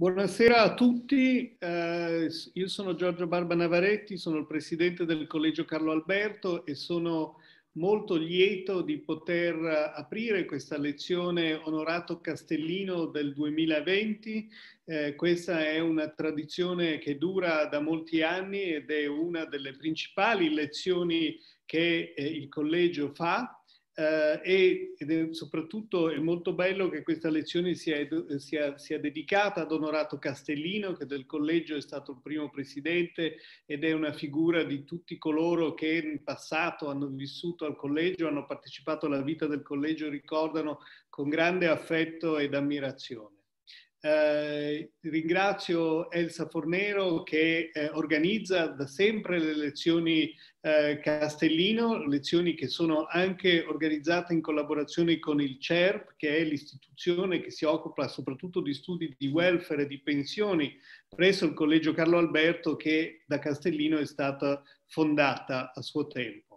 Buonasera a tutti, eh, io sono Giorgio Barba Navaretti, sono il presidente del Collegio Carlo Alberto e sono molto lieto di poter aprire questa lezione Onorato Castellino del 2020. Eh, questa è una tradizione che dura da molti anni ed è una delle principali lezioni che eh, il collegio fa eh, e, ed è soprattutto è molto bello che questa lezione sia, sia, sia, dedicata ad Onorato Castellino, che del collegio è stato il primo presidente ed è una figura di tutti coloro che in passato hanno vissuto al collegio, hanno partecipato alla vita del collegio, ricordano con grande affetto ed ammirazione. Eh, ringrazio Elsa Fornero che eh, organizza da sempre le lezioni eh, Castellino, lezioni che sono anche organizzate in collaborazione con il CERP, che è l'istituzione che si occupa soprattutto di studi di welfare e di pensioni presso il Collegio Carlo Alberto che da Castellino è stata fondata a suo tempo.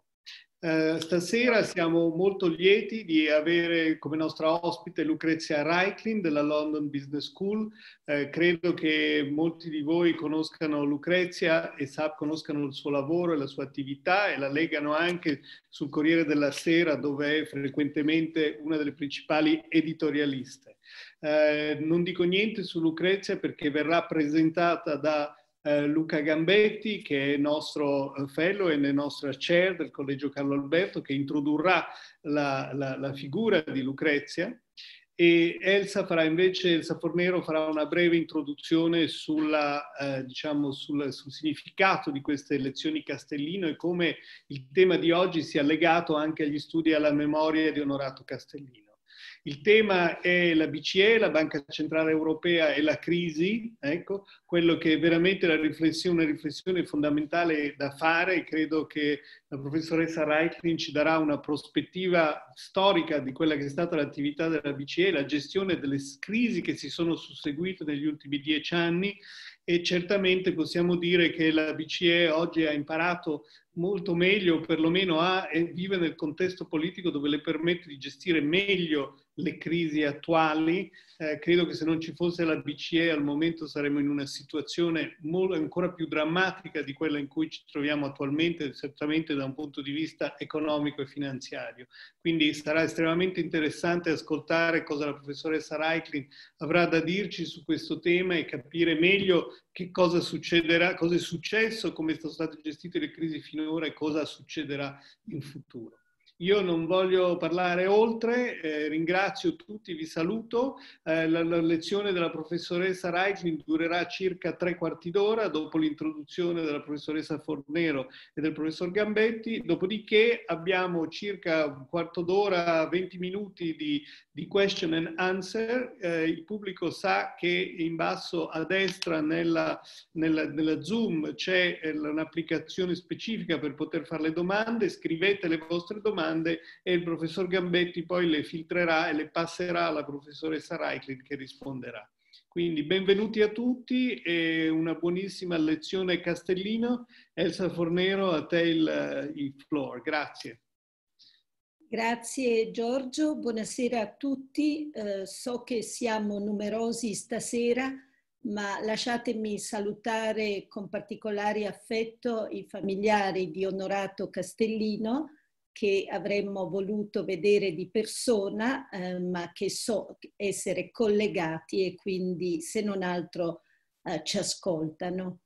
Eh, stasera siamo molto lieti di avere come nostra ospite Lucrezia Reiklin della London Business School. Eh, credo che molti di voi conoscano Lucrezia e sa, conoscano il suo lavoro e la sua attività e la legano anche sul Corriere della Sera dove è frequentemente una delle principali editorialiste. Eh, non dico niente su Lucrezia perché verrà presentata da eh, Luca Gambetti, che è nostro eh, fellow e nostra chair del Collegio Carlo Alberto, che introdurrà la, la, la figura di Lucrezia. E Elsa farà invece, Elsa Fornero farà una breve introduzione sulla, eh, diciamo, sul, sul, significato di queste lezioni Castellino e come il tema di oggi sia legato anche agli studi e alla memoria di Onorato Castellino. Il tema è la BCE, la Banca Centrale Europea e la crisi, ecco, quello che è veramente la riflessione, una riflessione fondamentale da fare. Credo che la professoressa Reitling ci darà una prospettiva storica di quella che è stata l'attività della BCE, la gestione delle crisi che si sono susseguite negli ultimi dieci anni e certamente possiamo dire che la BCE oggi ha imparato molto meglio, perlomeno ha, e vive nel contesto politico dove le permette di gestire meglio le crisi attuali. Eh, credo che se non ci fosse la BCE al momento saremmo in una situazione molto, ancora più drammatica di quella in cui ci troviamo attualmente, certamente da un punto di vista economico e finanziario. Quindi sarà estremamente interessante ascoltare cosa la professoressa Reiklin avrà da dirci su questo tema e capire meglio che cosa succederà, cosa è successo, come sono state gestite le crisi finora e cosa succederà in futuro. Io non voglio parlare oltre, eh, ringrazio tutti, vi saluto. Eh, la, la, lezione della professoressa Reichling durerà circa tre quarti d'ora dopo l'introduzione della professoressa Fornero e del professor Gambetti, dopodiché abbiamo circa un quarto d'ora, 20 minuti di, di question and answer. Eh, il pubblico sa che in basso a destra nella, nella, nella Zoom c'è eh, un'applicazione specifica per poter fare le domande, scrivete le vostre domande domande e il professor Gambetti poi le filtrerà e le passerà alla professoressa Reichling che risponderà. Quindi benvenuti a tutti e una buonissima lezione Castellino. Elsa Fornero, a te il, il floor. Grazie. Grazie Giorgio, buonasera a tutti. Eh, so che siamo numerosi stasera, ma lasciatemi salutare con particolare affetto i familiari di Onorato Castellino, che avremmo voluto vedere di persona, eh, ma che so essere collegati e quindi se non altro eh, ci ascoltano.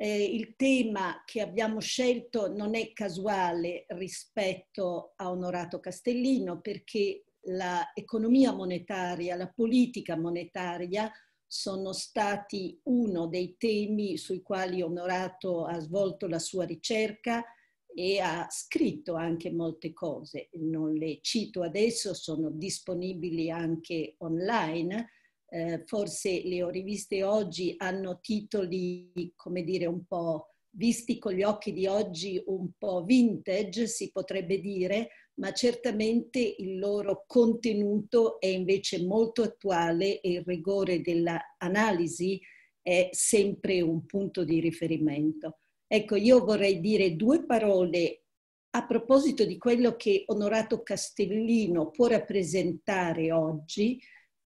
Eh, il tema che abbiamo scelto non è casuale rispetto a Onorato Castellino perché l'economia monetaria, la politica monetaria sono stati uno dei temi sui quali Onorato ha svolto la sua ricerca, e ha scritto anche molte cose, non le cito adesso, sono disponibili anche online, eh, forse le ho riviste oggi hanno titoli, come dire, un po' visti con gli occhi di oggi, un po' vintage, si potrebbe dire, ma certamente il loro contenuto è invece molto attuale e il rigore dell'analisi è sempre un punto di riferimento. Ecco, io vorrei dire due parole a proposito di quello che Onorato Castellino può rappresentare oggi,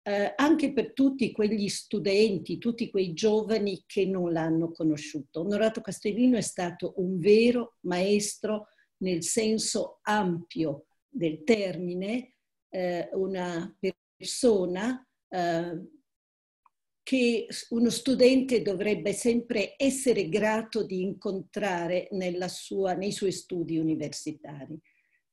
eh, anche per tutti quegli studenti, tutti quei giovani che non l'hanno conosciuto. Onorato Castellino è stato un vero maestro nel senso ampio del termine, eh, una persona eh, che uno studente dovrebbe sempre essere grato di incontrare sua, nei suoi studi universitari.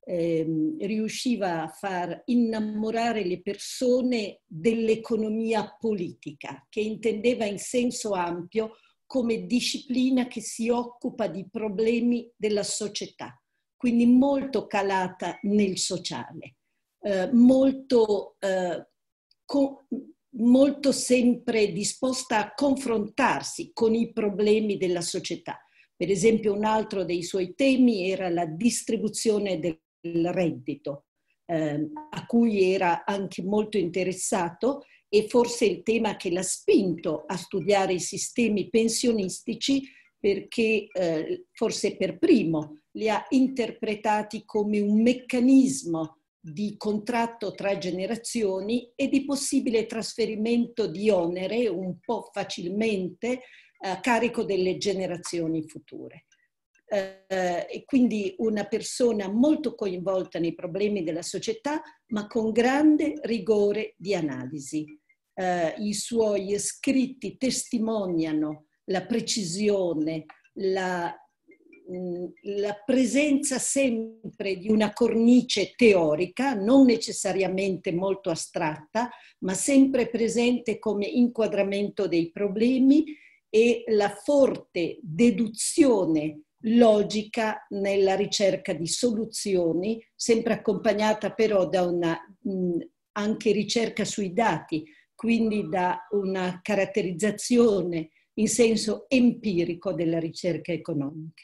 Eh, riusciva a far innamorare le persone dell'economia politica, che intendeva in senso ampio come disciplina che si occupa di problemi della società, quindi molto calata nel sociale, eh, molto eh, molto sempre disposta a confrontarsi con i problemi della società. Per esempio un altro dei suoi temi era la distribuzione del reddito, ehm, a cui era anche molto interessato e forse il tema che l'ha spinto a studiare i sistemi pensionistici perché eh, forse per primo li ha interpretati come un meccanismo di contratto tra generazioni e di possibile trasferimento di onere un po' facilmente eh, a carico delle generazioni future. Eh, e quindi una persona molto coinvolta nei problemi della società, ma con grande rigore di analisi. Eh, I suoi scritti testimoniano la precisione, la la presenza sempre di una cornice teorica, non necessariamente molto astratta, ma sempre presente come inquadramento dei problemi e la forte deduzione logica nella ricerca di soluzioni, sempre accompagnata però da una anche ricerca sui dati, quindi da una caratterizzazione in senso empirico della ricerca economica.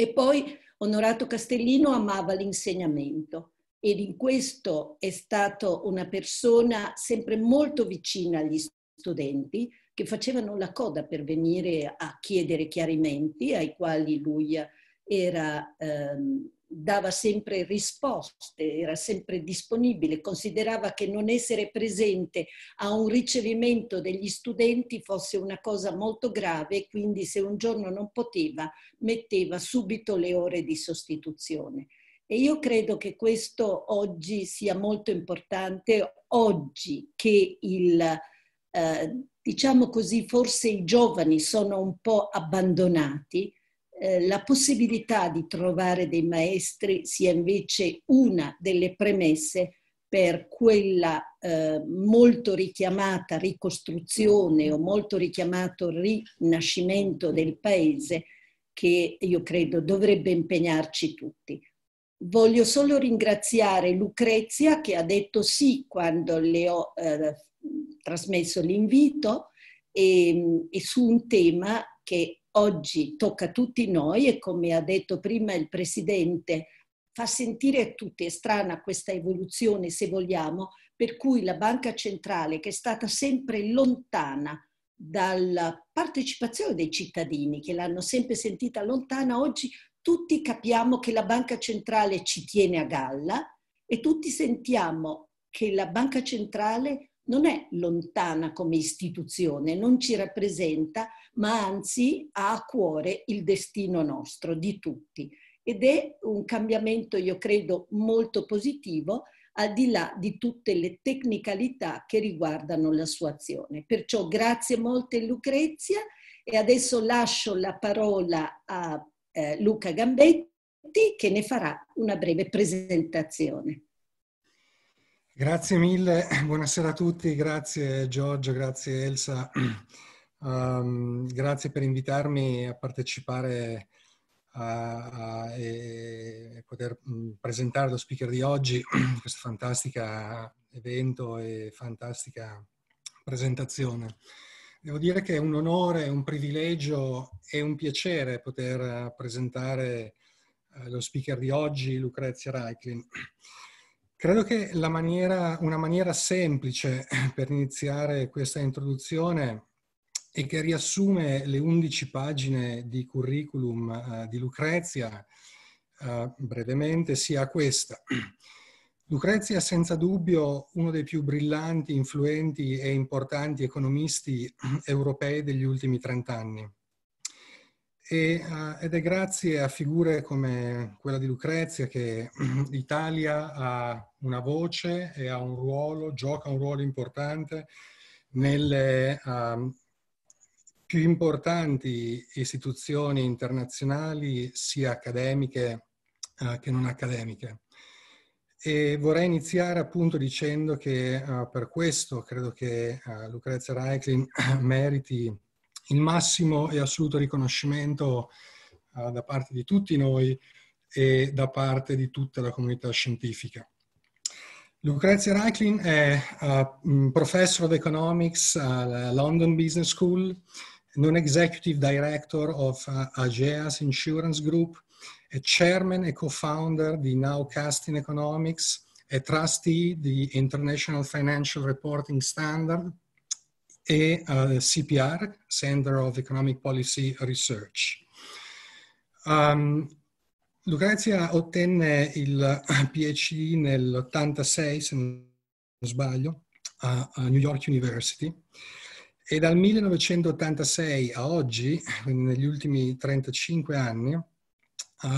E poi Onorato Castellino amava l'insegnamento ed in questo è stato una persona sempre molto vicina agli studenti che facevano la coda per venire a chiedere chiarimenti ai quali lui era ehm, dava sempre risposte, era sempre disponibile, considerava che non essere presente a un ricevimento degli studenti fosse una cosa molto grave, quindi se un giorno non poteva metteva subito le ore di sostituzione. E io credo che questo oggi sia molto importante, oggi che il, eh, diciamo così, forse i giovani sono un po' abbandonati, eh, la possibilità di trovare dei maestri sia invece una delle premesse per quella eh, molto richiamata ricostruzione o molto richiamato rinascimento del paese che io credo dovrebbe impegnarci tutti. Voglio solo ringraziare Lucrezia che ha detto sì quando le ho eh, trasmesso l'invito e, ehm, e, su un tema che oggi tocca a tutti noi e come ha detto prima il Presidente, fa sentire a tutti, è strana questa evoluzione se vogliamo, per cui la banca centrale che è stata sempre lontana dalla partecipazione dei cittadini, che l'hanno sempre sentita lontana, oggi tutti capiamo che la banca centrale ci tiene a galla e tutti sentiamo che la banca centrale non è lontana come istituzione, non ci rappresenta, ma anzi ha a cuore il destino nostro, di tutti. Ed è un cambiamento, io credo, molto positivo, al di là di tutte le tecnicalità che riguardano la sua azione. Perciò grazie molte Lucrezia e adesso lascio la parola a eh, Luca Gambetti che ne farà una breve presentazione. Grazie mille, buonasera a tutti, grazie Giorgio, grazie Elsa, um, grazie per invitarmi a partecipare a, a, e poter mm, presentare lo speaker di oggi, questo fantastico evento e fantastica presentazione. Devo dire che è un onore, un privilegio e un piacere poter presentare eh, lo speaker di oggi, Lucrezia Reiklin. Credo che maniera, una maniera semplice per iniziare questa introduzione e che riassume le 11 pagine di curriculum uh, di Lucrezia, uh, brevemente, sia questa. Lucrezia è senza dubbio uno dei più brillanti, influenti e importanti economisti europei degli ultimi trent'anni. E, uh, ed è grazie a figure come quella di Lucrezia che l'Italia ha una voce e ha un ruolo, gioca un ruolo importante nelle um, più importanti istituzioni internazionali, sia accademiche uh, che non accademiche. E vorrei iniziare appunto dicendo che uh, per questo credo che uh, Lucrezia Reiklin meriti il massimo e assoluto riconoscimento da parte di tutti noi e da parte di tutta la comunità scientifica. Lucrezia Reichlin è eh, professor of economics at London Business School, non-executive director of uh, Ageas Insurance Group, a chairman and co-founder the Now Casting Economics, a trustee the International Financial Reporting Standard a eh, CPR, Center of Economic Policy Research. Um, Lucrezia ottenne il PhD nell'86, se non sbaglio, a New York University e dal 1986 a oggi, quindi negli ultimi 35 anni,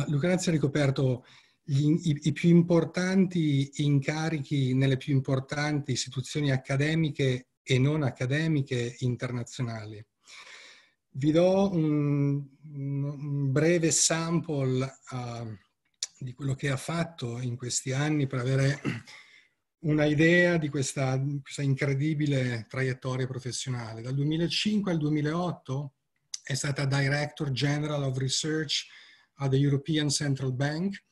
Lucrezia ha ricoperto gli, i, i, più importanti incarichi nelle più importanti istituzioni accademiche e non accademiche internazionali. Vi do un, un breve sample uh, di quello che ha fatto in questi anni per avere una idea di questa, questa, incredibile traiettoria professionale. Dal 2005 al 2008 è stata Director General of Research at the European Central Bank,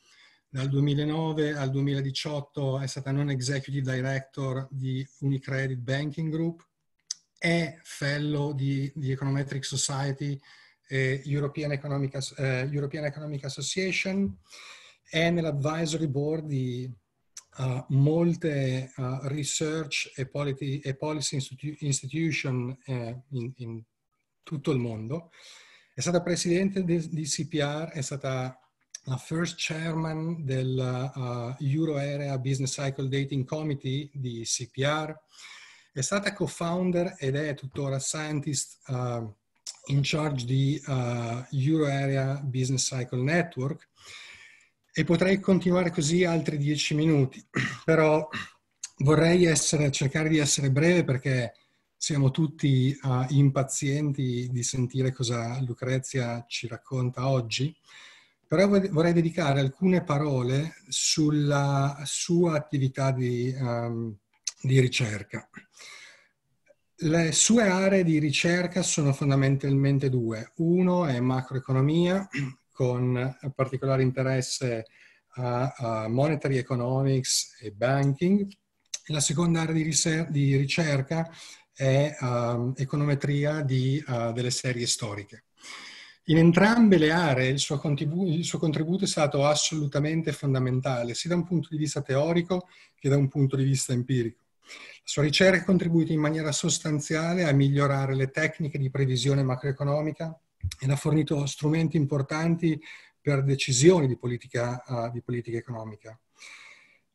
dal 2009 al 2018 è stata Non Executive Director di Unicredit Banking Group, è fellow di, di Econometric Society, eh, European, Economic, eh, European, Economic, Association, è nell'advisory board di uh, molte uh, research e, politi, e policy institu- institution eh, in, in, tutto il mondo. È stata presidente di, di CPR, è stata la first chairman del uh, Euro Area Business Cycle Dating Committee di CPR, è stata co-founder ed è tuttora scientist uh, in charge di uh, Euro Area Business Cycle Network e potrei continuare così altri dieci minuti, però vorrei essere, cercare di essere breve perché siamo tutti uh, impazienti di sentire cosa Lucrezia ci racconta oggi, però vorrei dedicare alcune parole sulla sua attività di um, di ricerca. Le sue aree di ricerca sono fondamentalmente due. Uno è macroeconomia, con particolare interesse a, a monetary economics e banking. La seconda area di, di ricerca è uh, econometria di, uh, delle serie storiche. In entrambe le aree il suo, il suo, contributo è stato assolutamente fondamentale, sia da un punto di vista teorico che da un punto di vista empirico. La sua ricerca ha contribuito in maniera sostanziale a migliorare le tecniche di previsione macroeconomica ed ha fornito strumenti importanti per decisioni di politica, uh, di politica economica.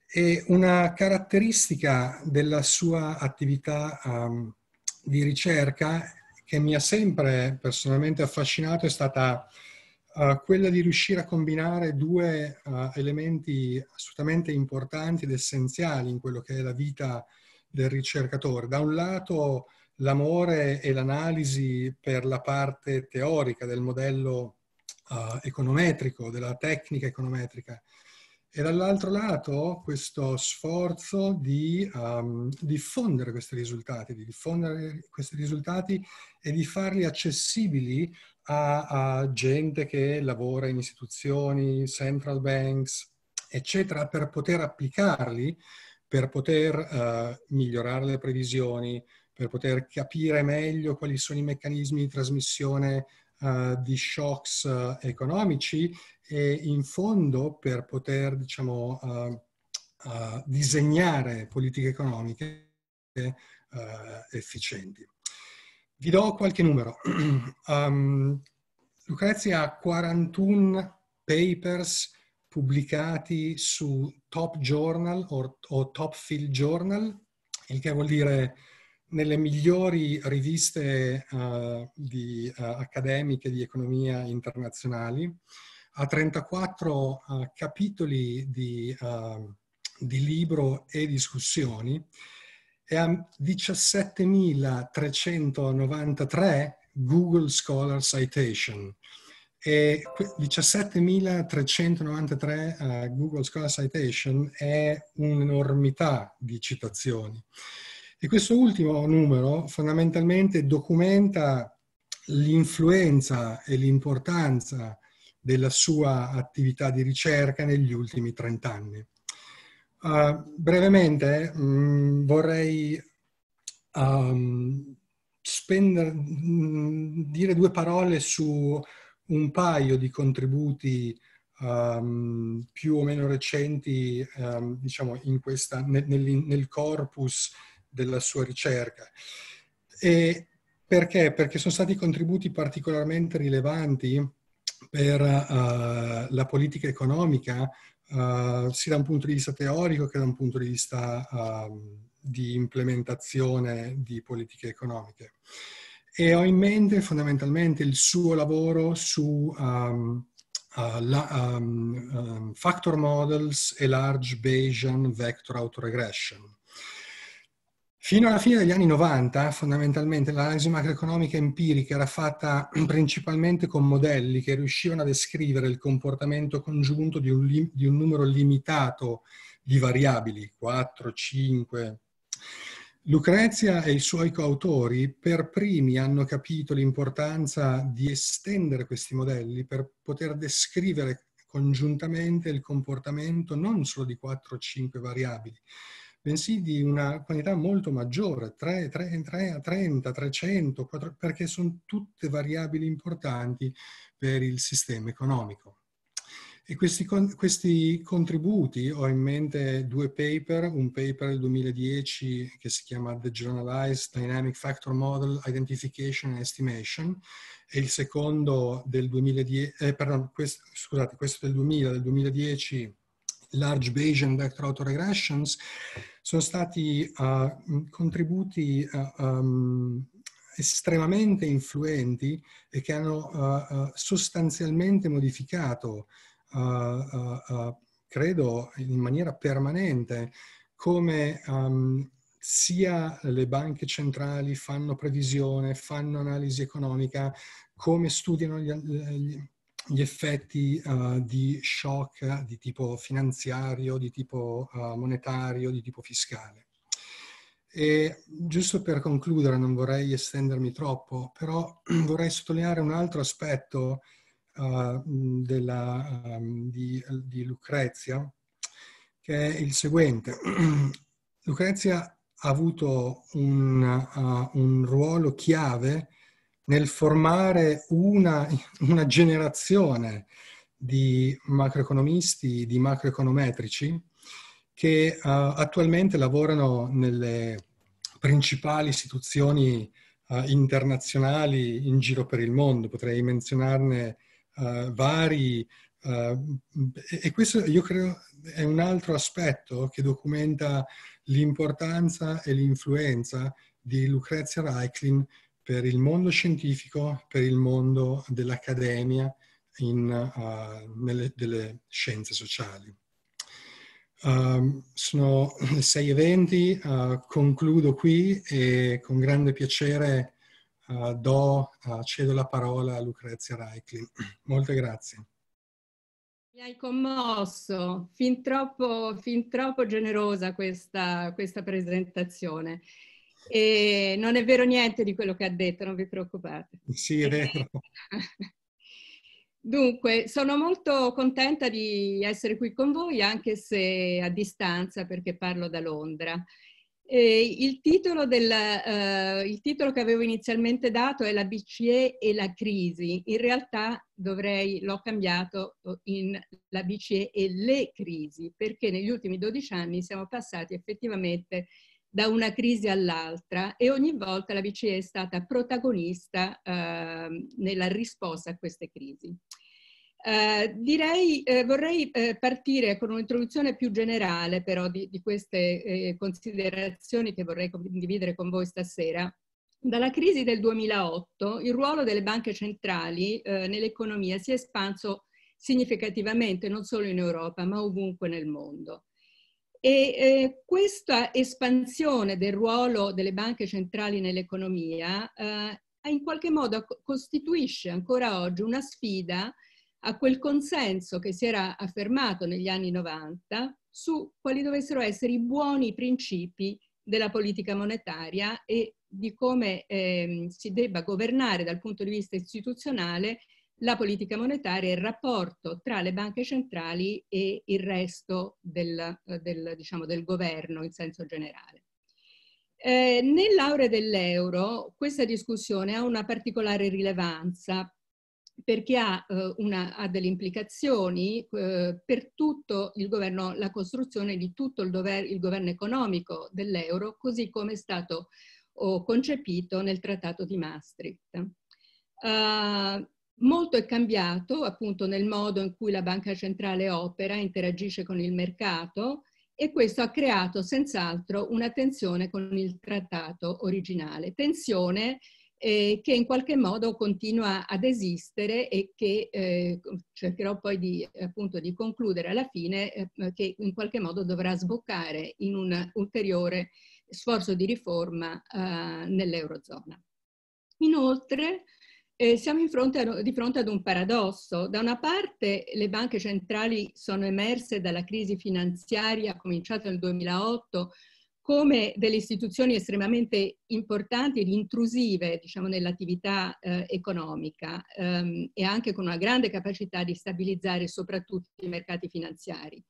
E una caratteristica della sua attività um, di ricerca che mi ha sempre personalmente affascinato è stata uh, quella di riuscire a combinare due uh, elementi assolutamente importanti ed essenziali in quello che è la vita del ricercatore. Da un lato l'amore e l'analisi per la parte teorica del modello uh, econometrico, della tecnica econometrica, e dall'altro lato questo sforzo di um, diffondere questi risultati, di diffondere questi risultati e di farli accessibili a, a, gente che lavora in istituzioni, central banks, eccetera, per poter applicarli per poter uh, migliorare le previsioni, per poter capire meglio quali sono i meccanismi di trasmissione uh, di shocks uh, economici e in fondo per poter diciamo, disegnare politiche economiche efficienti. Vi do qualche numero. Um, Lucrezia ha 41 papers pubblicati su top journal o, o top field journal, il che vuol dire nelle migliori riviste uh, di, uh, accademiche di economia internazionali, a 34 uh, capitoli di, eh, di, libro e discussioni e a 17.393 Google Scholar Citation. E 17.393 uh, eh, Google Scholar Citation è un'enormità di citazioni. E questo ultimo numero fondamentalmente documenta l'influenza e l'importanza della sua attività di ricerca negli ultimi 30 anni. Uh, eh, brevemente mh, mm, vorrei um, spendere, mh, mm, dire due parole su un paio di contributi um, più o meno recenti um, diciamo questa, nel, nel, corpus della sua ricerca. E perché? Perché sono stati contributi particolarmente rilevanti per uh, la politica economica, uh, sia da un punto di vista teorico che da un punto di vista uh, di implementazione di politiche economiche e ho in mente fondamentalmente il suo lavoro su um, uh, la, um, um, factor models e large Bayesian vector autoregression. Fino alla fine degli anni 90, fondamentalmente, l'analisi macroeconomica empirica era fatta principalmente con modelli che riuscivano a descrivere il comportamento congiunto di un, li- di un numero limitato di variabili, 4, 5, Lucrezia e i suoi coautori per primi hanno capito l'importanza di estendere questi modelli per poter descrivere congiuntamente il comportamento non solo di 4 o 5 variabili, bensì di una quantità molto maggiore, 3, 3, 3 a 30, 300, 4, perché sono tutte variabili importanti per il sistema economico. E questi, questi, contributi, ho in mente due paper, un paper del 2010 che si chiama The Generalized Dynamic Factor Model Identification and Estimation e il secondo del 2010, eh, pardon, questo, scusate, questo del 2000, del 2010 Large Bayesian Vector Autoregressions, sono stati uh, contributi uh, um, estremamente influenti e che hanno uh, sostanzialmente modificato eh, eh, eh, credo in maniera permanente come um, sia le banche centrali fanno previsione, fanno analisi economica, come studiano gli, gli effetti uh, di shock di tipo finanziario, di tipo uh, monetario, di tipo fiscale. E giusto per concludere, non vorrei estendermi troppo, però vorrei sottolineare un altro aspetto uh, della, um, di, di Lucrezia, che è il seguente. Lucrezia ha avuto un, uh, un, ruolo chiave nel formare una, una, generazione di macroeconomisti, di macroeconometrici che uh, attualmente lavorano nelle principali istituzioni uh, internazionali in giro per il mondo. Potrei menzionarne eh, vari. Uh, e questo io credo è un altro aspetto che documenta l'importanza e l'influenza di Lucrezia Reiklin per il mondo scientifico, per il mondo dell'accademia, in, uh, nelle, delle scienze sociali. Um, sono le 6.20, uh, concludo qui e con grande piacere eh, do, eh, cedo la parola a Lucrezia Raicli. Molte grazie. Mi hai commosso, fin troppo, fin troppo generosa questa, questa presentazione. E non è vero niente di quello che ha detto, non vi preoccupate. Sì, è vero. Dunque, sono molto contenta di essere qui con voi, anche se a distanza, perché parlo da Londra. Eh, il, titolo del, eh, il, titolo che avevo inizialmente dato è La BCE e la crisi. In realtà dovrei, l'ho cambiato eh, in La BCE e le crisi, perché negli ultimi 12 anni siamo passati effettivamente da una crisi all'altra e ogni volta la BCE è stata protagonista eh, nella risposta a queste crisi. Eh, direi, eh, vorrei eh, partire con un'introduzione più generale però di, di queste eh, considerazioni che vorrei condividere con voi stasera. Dalla crisi del 2008 il ruolo delle banche centrali eh, nell'economia si è espanso significativamente non solo in Europa ma ovunque nel mondo. E eh, questa espansione del ruolo delle banche centrali nell'economia eh, in qualche modo costituisce ancora oggi una sfida a quel consenso che si era affermato negli anni 90 su quali dovessero essere i buoni principi della politica monetaria e di come ehm, si debba governare dal punto di vista istituzionale la politica monetaria e il rapporto tra le banche centrali e il resto del, del, diciamo, del governo in senso generale. Eh, Nell'aure dell'euro questa discussione ha una particolare rilevanza perché ha, eh, una, ha delle implicazioni eh, per tutto il governo, la costruzione di tutto il, dover, il governo economico dell'euro, così come è stato oh, concepito nel Trattato di Maastricht. Uh, molto è cambiato appunto nel modo in cui la banca centrale opera, interagisce con il mercato e questo ha creato senz'altro una tensione con il trattato originale. Tensione eh, che in qualche modo continua ad esistere e che eh, cercherò poi di, appunto, di, concludere alla fine, eh, che in qualche modo dovrà sboccare in un ulteriore sforzo di riforma eh, nell'Eurozona. Inoltre, eh, siamo in fronte a, di fronte ad un paradosso. Da una parte le banche centrali sono emerse dalla crisi finanziaria cominciata nel 2008 come delle istituzioni estremamente importanti ed intrusive diciamo, nell'attività eh, economica ehm, e anche con una grande capacità di stabilizzare soprattutto i mercati finanziari.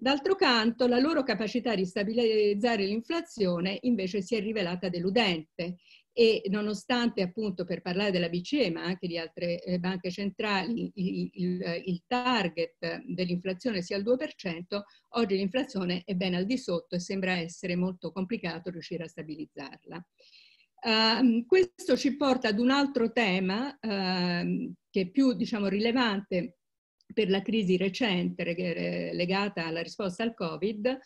D'altro canto, la loro capacità di stabilizzare l'inflazione invece si è rivelata deludente e nonostante appunto per parlare della BCE ma anche di altre eh, banche centrali il, il, eh, il target dell'inflazione sia il 2%, oggi l'inflazione è ben al di sotto e sembra essere molto complicato riuscire a stabilizzarla. Uh, questo ci porta ad un altro tema uh, che è più diciamo, rilevante per la crisi recente legata alla risposta al Covid,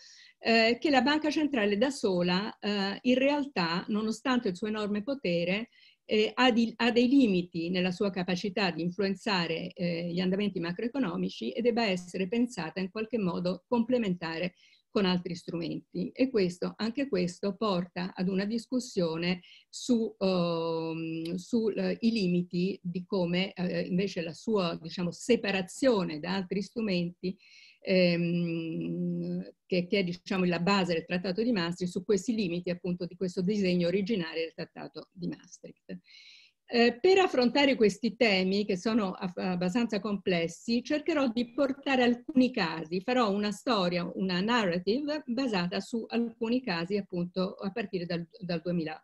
eh, che la banca centrale da sola eh, in realtà, nonostante il suo enorme potere, eh, ha, di, ha, dei limiti nella sua capacità di influenzare eh, gli andamenti macroeconomici e debba essere pensata in qualche modo complementare con altri strumenti. E questo, anche questo porta ad una discussione sui su, uh, limiti di come uh, invece la sua diciamo, separazione da altri strumenti ehm, che, che, è diciamo, la base del Trattato di Maastricht, su questi limiti appunto di questo disegno originario del Trattato di Maastricht. Eh, per affrontare questi temi, che sono abbastanza complessi, cercherò di portare alcuni casi, farò una storia, una narrative basata su alcuni casi appunto a partire dal, dal 2008.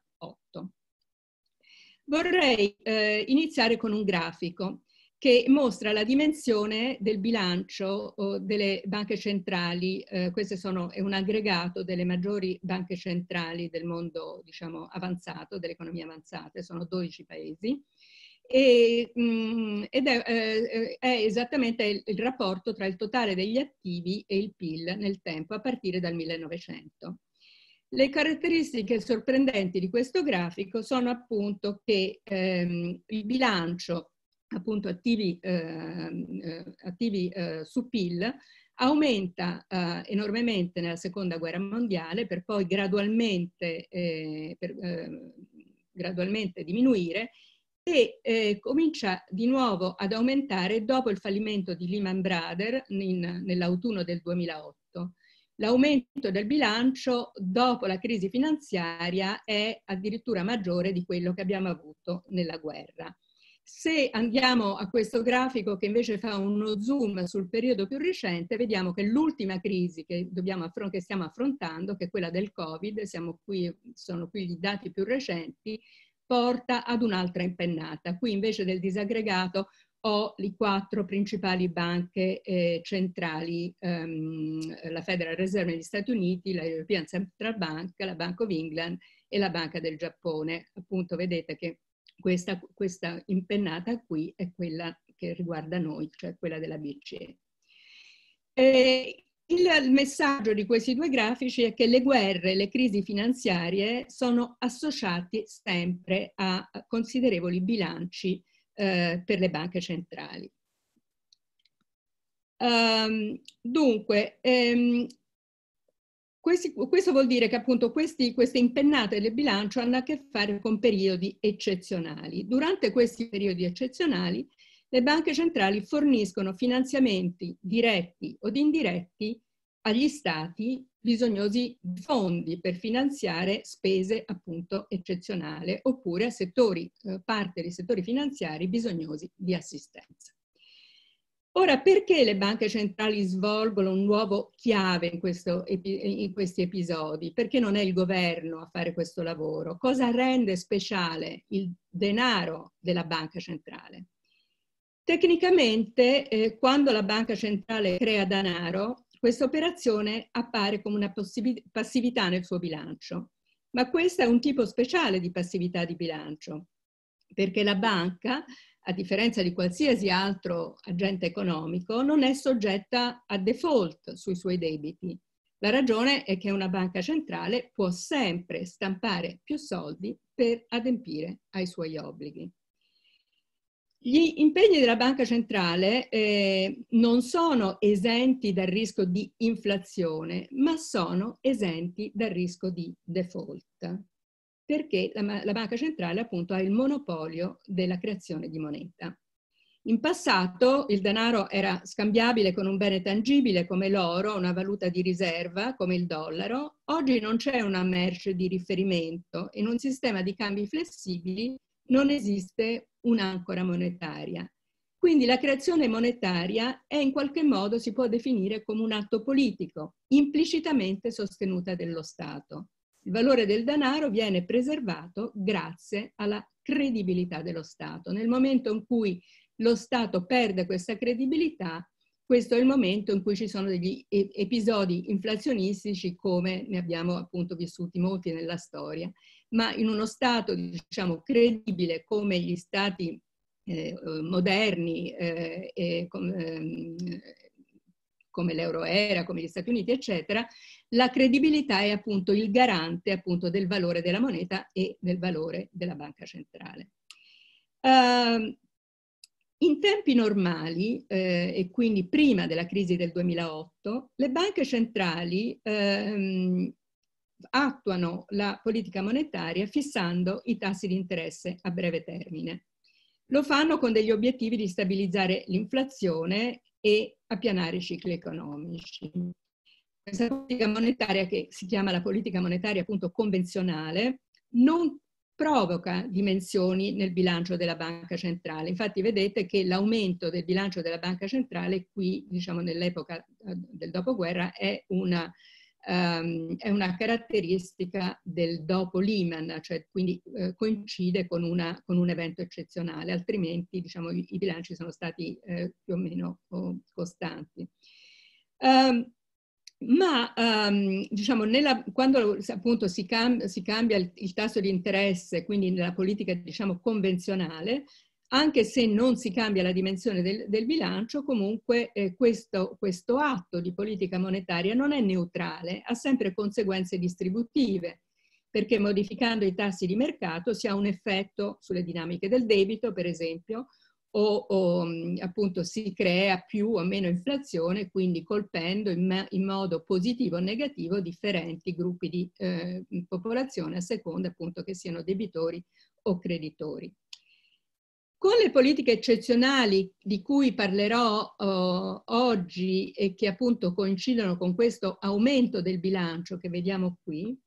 Vorrei eh, iniziare con un grafico che mostra la dimensione del bilancio delle banche centrali, eh, questo è un aggregato delle maggiori banche centrali del mondo diciamo, avanzato, delle economie avanzate, sono 12 paesi, e, mh, mm, ed è, eh, eh, è esattamente il, il rapporto tra il totale degli attivi e il PIL nel tempo, a partire dal 1900. Le caratteristiche sorprendenti di questo grafico sono appunto che ehm, il bilancio appunto attivi, ehm, eh, attivi eh, su PIL, aumenta eh, enormemente nella seconda guerra mondiale per poi gradualmente, eh, per, ehm, gradualmente diminuire e eh, comincia di nuovo ad aumentare dopo il fallimento di Lehman Brothers nell'autunno del 2008. L'aumento del bilancio dopo la crisi finanziaria è addirittura maggiore di quello che abbiamo avuto nella guerra. Se andiamo a questo grafico che invece fa uno zoom sul periodo più recente, vediamo che l'ultima crisi che, affron- che stiamo affrontando, che è quella del Covid, qui, sono qui i dati più recenti, porta ad un'altra impennata. Qui invece del disaggregato ho le quattro principali banche eh, centrali, ehm, la Federal Reserve negli Stati Uniti, la European Central Bank, la Bank of England e la Banca del Giappone. Appunto vedete che questa, questa impennata qui è quella che riguarda noi, cioè quella della BCE. E il messaggio di questi due grafici è che le guerre, e le crisi finanziarie sono associate sempre a considerevoli bilanci eh, per le banche centrali. Um, dunque, um, questi, questo vuol dire che appunto questi, queste impennate del bilancio hanno a che fare con periodi eccezionali. Durante questi periodi eccezionali le banche centrali forniscono finanziamenti diretti o indiretti agli stati bisognosi di fondi per finanziare spese appunto eccezionali oppure a settori, eh, parte dei settori finanziari bisognosi di assistenza. Ora, perché le banche centrali svolgono un ruolo chiave in, questo, in, questi episodi? Perché non è il governo a fare questo lavoro? Cosa rende speciale il denaro della banca centrale? Tecnicamente, eh, quando la banca centrale crea denaro, questa operazione appare come una possib- passività nel suo bilancio, ma questo è un tipo speciale di passività di bilancio, perché la banca a differenza di qualsiasi altro agente economico, non è soggetta a default sui suoi debiti. La ragione è che una banca centrale può sempre stampare più soldi per adempiere ai suoi obblighi. Gli impegni della banca centrale eh, non sono esenti dal rischio di inflazione, ma sono esenti dal rischio di default perché la, la banca centrale appunto ha il monopolio della creazione di moneta. In passato il denaro era scambiabile con un bene tangibile come l'oro, una valuta di riserva come il dollaro. Oggi non c'è una merce di riferimento. In un sistema di cambi flessibili non esiste un'ancora monetaria. Quindi la creazione monetaria è in qualche modo si può definire come un atto politico, implicitamente sostenuta dello Stato. Il valore del denaro viene preservato grazie alla credibilità dello Stato. Nel momento in cui lo Stato perde questa credibilità, questo è il momento in cui ci sono degli episodi inflazionistici come ne abbiamo appunto vissuti molti nella storia, ma in uno Stato diciamo credibile come gli Stati eh, eh moderni eh, e, com, eh, come l'euro era, come gli Stati Uniti, eccetera, la credibilità è appunto il garante appunto del valore della moneta e del valore della banca centrale. Uh, in tempi normali, eh, e quindi prima della crisi del 2008, le banche centrali ehm, attuano la politica monetaria fissando i tassi di interesse a breve termine. Lo fanno con degli obiettivi di stabilizzare l'inflazione e appianare i cicli economici. Questa politica monetaria, che si chiama la politica monetaria appunto convenzionale, non provoca dimensioni nel bilancio della banca centrale. Infatti vedete che l'aumento del bilancio della banca centrale qui, diciamo nell'epoca eh, del dopoguerra, è una ehm, è una caratteristica del dopo Lehman, cioè quindi eh, coincide con, una, con, un evento eccezionale, altrimenti diciamo, i, i bilanci sono stati eh, più o meno oh, costanti. Um, ma um, diciamo, nella, quando appunto si, cam- si cambia il, il, tasso di interesse, quindi nella politica diciamo, convenzionale, anche se non si cambia la dimensione del, del bilancio, comunque eh, questo, questo, atto di politica monetaria non è neutrale, ha sempre conseguenze distributive, perché modificando i tassi di mercato si ha un effetto sulle dinamiche del debito, per esempio, o, o mm, appunto si crea più o meno inflazione, quindi colpendo in, in modo positivo o negativo differenti gruppi di eh, popolazione a seconda appunto che siano debitori o creditori. Con le politiche eccezionali di cui parlerò eh, oggi e che appunto coincidono con questo aumento del bilancio che vediamo qui,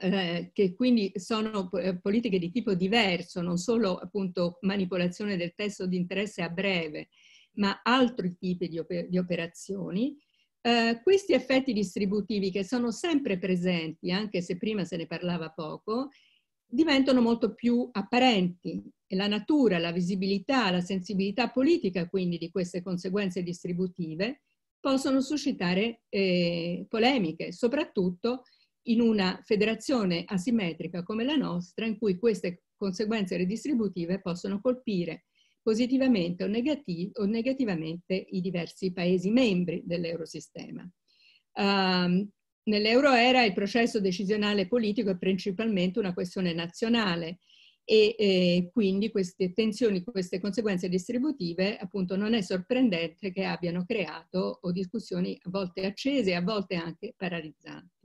eh, che quindi sono eh, politiche di tipo diverso, non solo appunto manipolazione del testo di interesse a breve, ma altri tipi di, oper di operazioni, eh, questi effetti distributivi che sono sempre presenti, anche se prima se ne parlava poco, diventano molto più apparenti la natura, la visibilità, la sensibilità politica quindi di queste conseguenze distributive possono suscitare eh, polemiche, soprattutto in una federazione asimmetrica come la nostra in cui queste conseguenze redistributive possono colpire positivamente o, negati o negativamente i diversi paesi membri dell'eurosistema. Um, Nell'euro era il processo decisionale politico è principalmente una questione nazionale, e eh, quindi queste tensioni, queste conseguenze distributive appunto non è sorprendente che abbiano creato o discussioni a volte accese e a volte anche paralizzanti.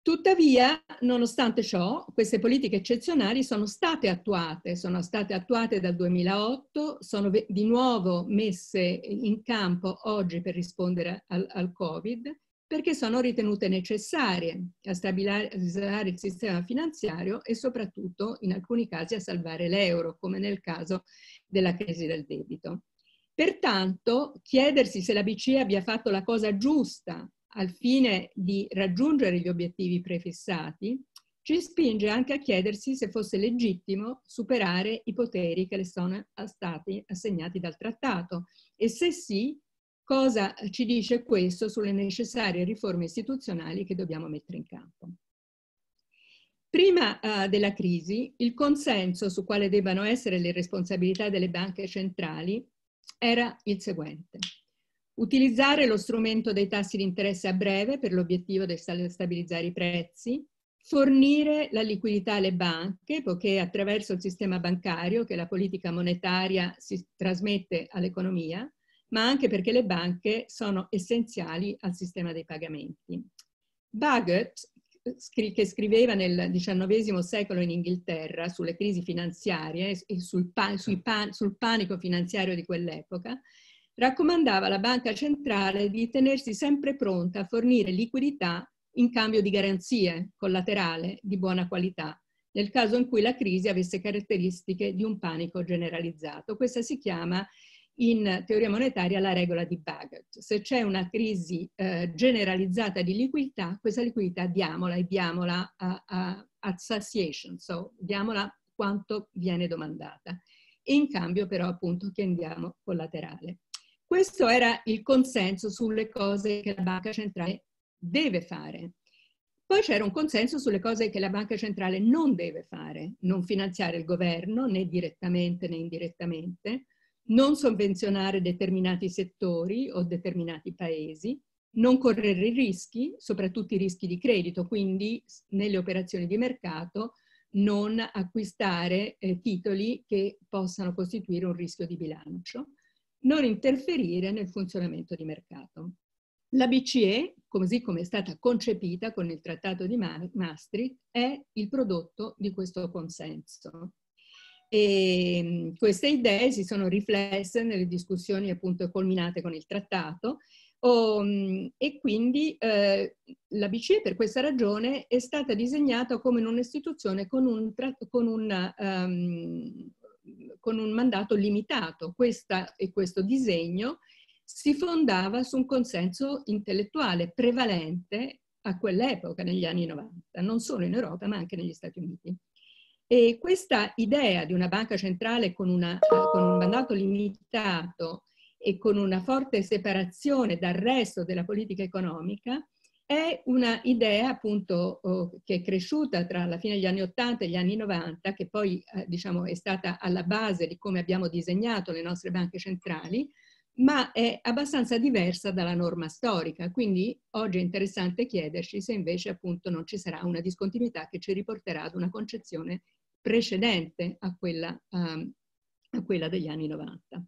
Tuttavia, nonostante ciò, queste politiche eccezionali sono state attuate, sono state attuate dal 2008, sono di nuovo messe in campo oggi per rispondere al, al Covid perché sono ritenute necessarie a stabilizzare il sistema finanziario e soprattutto in alcuni casi a salvare l'euro, come nel caso della crisi del debito. Pertanto chiedersi se la BCE abbia fatto la cosa giusta al fine di raggiungere gli obiettivi prefissati ci spinge anche a chiedersi se fosse legittimo superare i poteri che le sono stati assegnati dal trattato e se sì, Cosa ci dice questo sulle necessarie riforme istituzionali che dobbiamo mettere in campo? Prima eh, della crisi, il consenso su quale debbano essere le responsabilità delle banche centrali era il seguente. Utilizzare lo strumento dei tassi di interesse a breve per l'obiettivo di stabilizzare i prezzi, fornire la liquidità alle banche, poiché attraverso il sistema bancario che la politica monetaria si trasmette all'economia, ma anche perché le banche sono essenziali al sistema dei pagamenti. Bagot, che scriveva nel XIX secolo in Inghilterra sulle crisi finanziarie e sul, pan, pan, sul panico finanziario di quell'epoca, raccomandava alla banca centrale di tenersi sempre pronta a fornire liquidità in cambio di garanzie collaterale di buona qualità, nel caso in cui la crisi avesse caratteristiche di un panico generalizzato. Questa si chiama in teoria monetaria la regola di Bagot. Se c'è una crisi eh, generalizzata di liquidità, questa liquidità diamola e diamola a, a, a satiation, so diamola quanto viene domandata. in cambio però appunto chiediamo collaterale. Questo era il consenso sulle cose che la banca centrale deve fare. Poi c'era un consenso sulle cose che la banca centrale non deve fare, non finanziare il governo né direttamente né indirettamente, non sovvenzionare determinati settori o determinati paesi, non correre rischi, soprattutto i rischi di credito, quindi nelle operazioni di mercato non acquistare eh, titoli che possano costituire un rischio di bilancio, non interferire nel funzionamento di mercato. La BCE, così come è stata concepita con il Trattato di Maastricht, è il prodotto di questo consenso. E queste idee si sono riflesse nelle discussioni appunto culminate con il trattato e quindi eh, la BCE per questa ragione è stata disegnata come un'istituzione con, un, con, um, con un, mandato limitato. Questa, e questo disegno si fondava su un consenso intellettuale prevalente a quell'epoca, negli anni 90, non solo in Europa ma anche negli Stati Uniti. E questa idea di una banca centrale con, una, cioè, con un mandato limitato e con una forte separazione dal resto della politica economica è una idea appunto oh, che è cresciuta tra la fine degli anni 80 e gli anni 90, che poi eh, diciamo è stata alla base di come abbiamo disegnato le nostre banche centrali, ma è abbastanza diversa dalla norma storica. Quindi oggi è interessante chiederci se invece appunto non ci sarà una discontinuità che ci riporterà ad una concezione precedente a quella, ehm, a quella degli anni 90.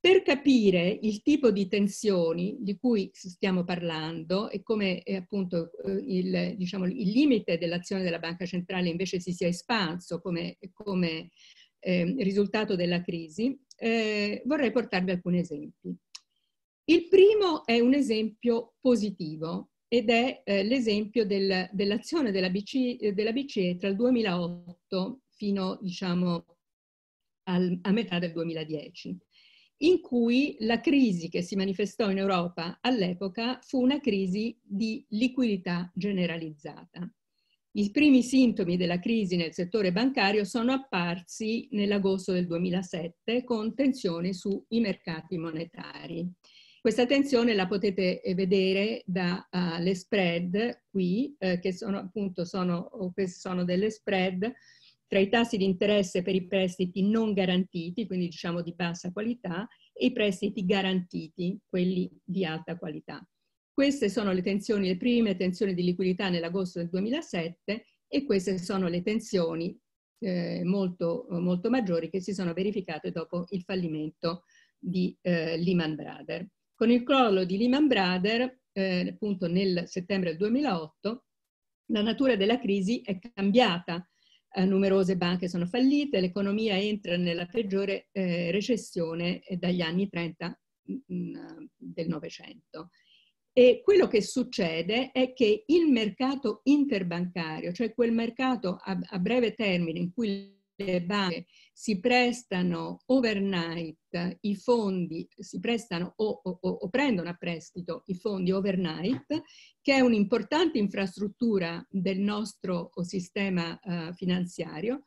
Per capire il tipo di tensioni di cui stiamo parlando e come eh, appunto eh, il, diciamo, il, limite dell'azione della Banca Centrale invece si sia espanso come, come eh, risultato della crisi, eh, vorrei portarvi alcuni esempi. Il primo è un esempio positivo ed è eh, l'esempio del, dell'azione della, eh, della BCE, tra il 2008 fino diciamo, al, a metà del 2010, in cui la crisi che si manifestò in Europa all'epoca fu una crisi di liquidità generalizzata. I primi sintomi della crisi nel settore bancario sono apparsi nell'agosto del 2007 con tensioni sui mercati monetari. Questa tensione la potete eh, vedere dalle ah, uh, spread qui, eh, che sono appunto sono, sono delle spread tra i tassi di interesse per i prestiti non garantiti, quindi diciamo di bassa qualità, e i prestiti garantiti, quelli di alta qualità. Queste sono le tensioni, le prime tensioni di liquidità nell'agosto del 2007 e queste sono le tensioni eh, molto, molto maggiori che si sono verificate dopo il fallimento di eh, Lehman Brothers. Con il crollo di Lehman Brothers, eh, appunto nel settembre 2008, la natura della crisi è cambiata. Eh, numerose banche sono fallite, l'economia entra nella peggiore eh, recessione eh, dagli anni 30 mh, mm, mm, del Novecento. E quello che succede è che il mercato interbancario, cioè quel mercato a, a breve termine in cui le banche si prestano overnight i fondi, si prestano o, o, o prendono a prestito i fondi overnight, che è un'importante infrastruttura del nostro oh, sistema uh, finanziario,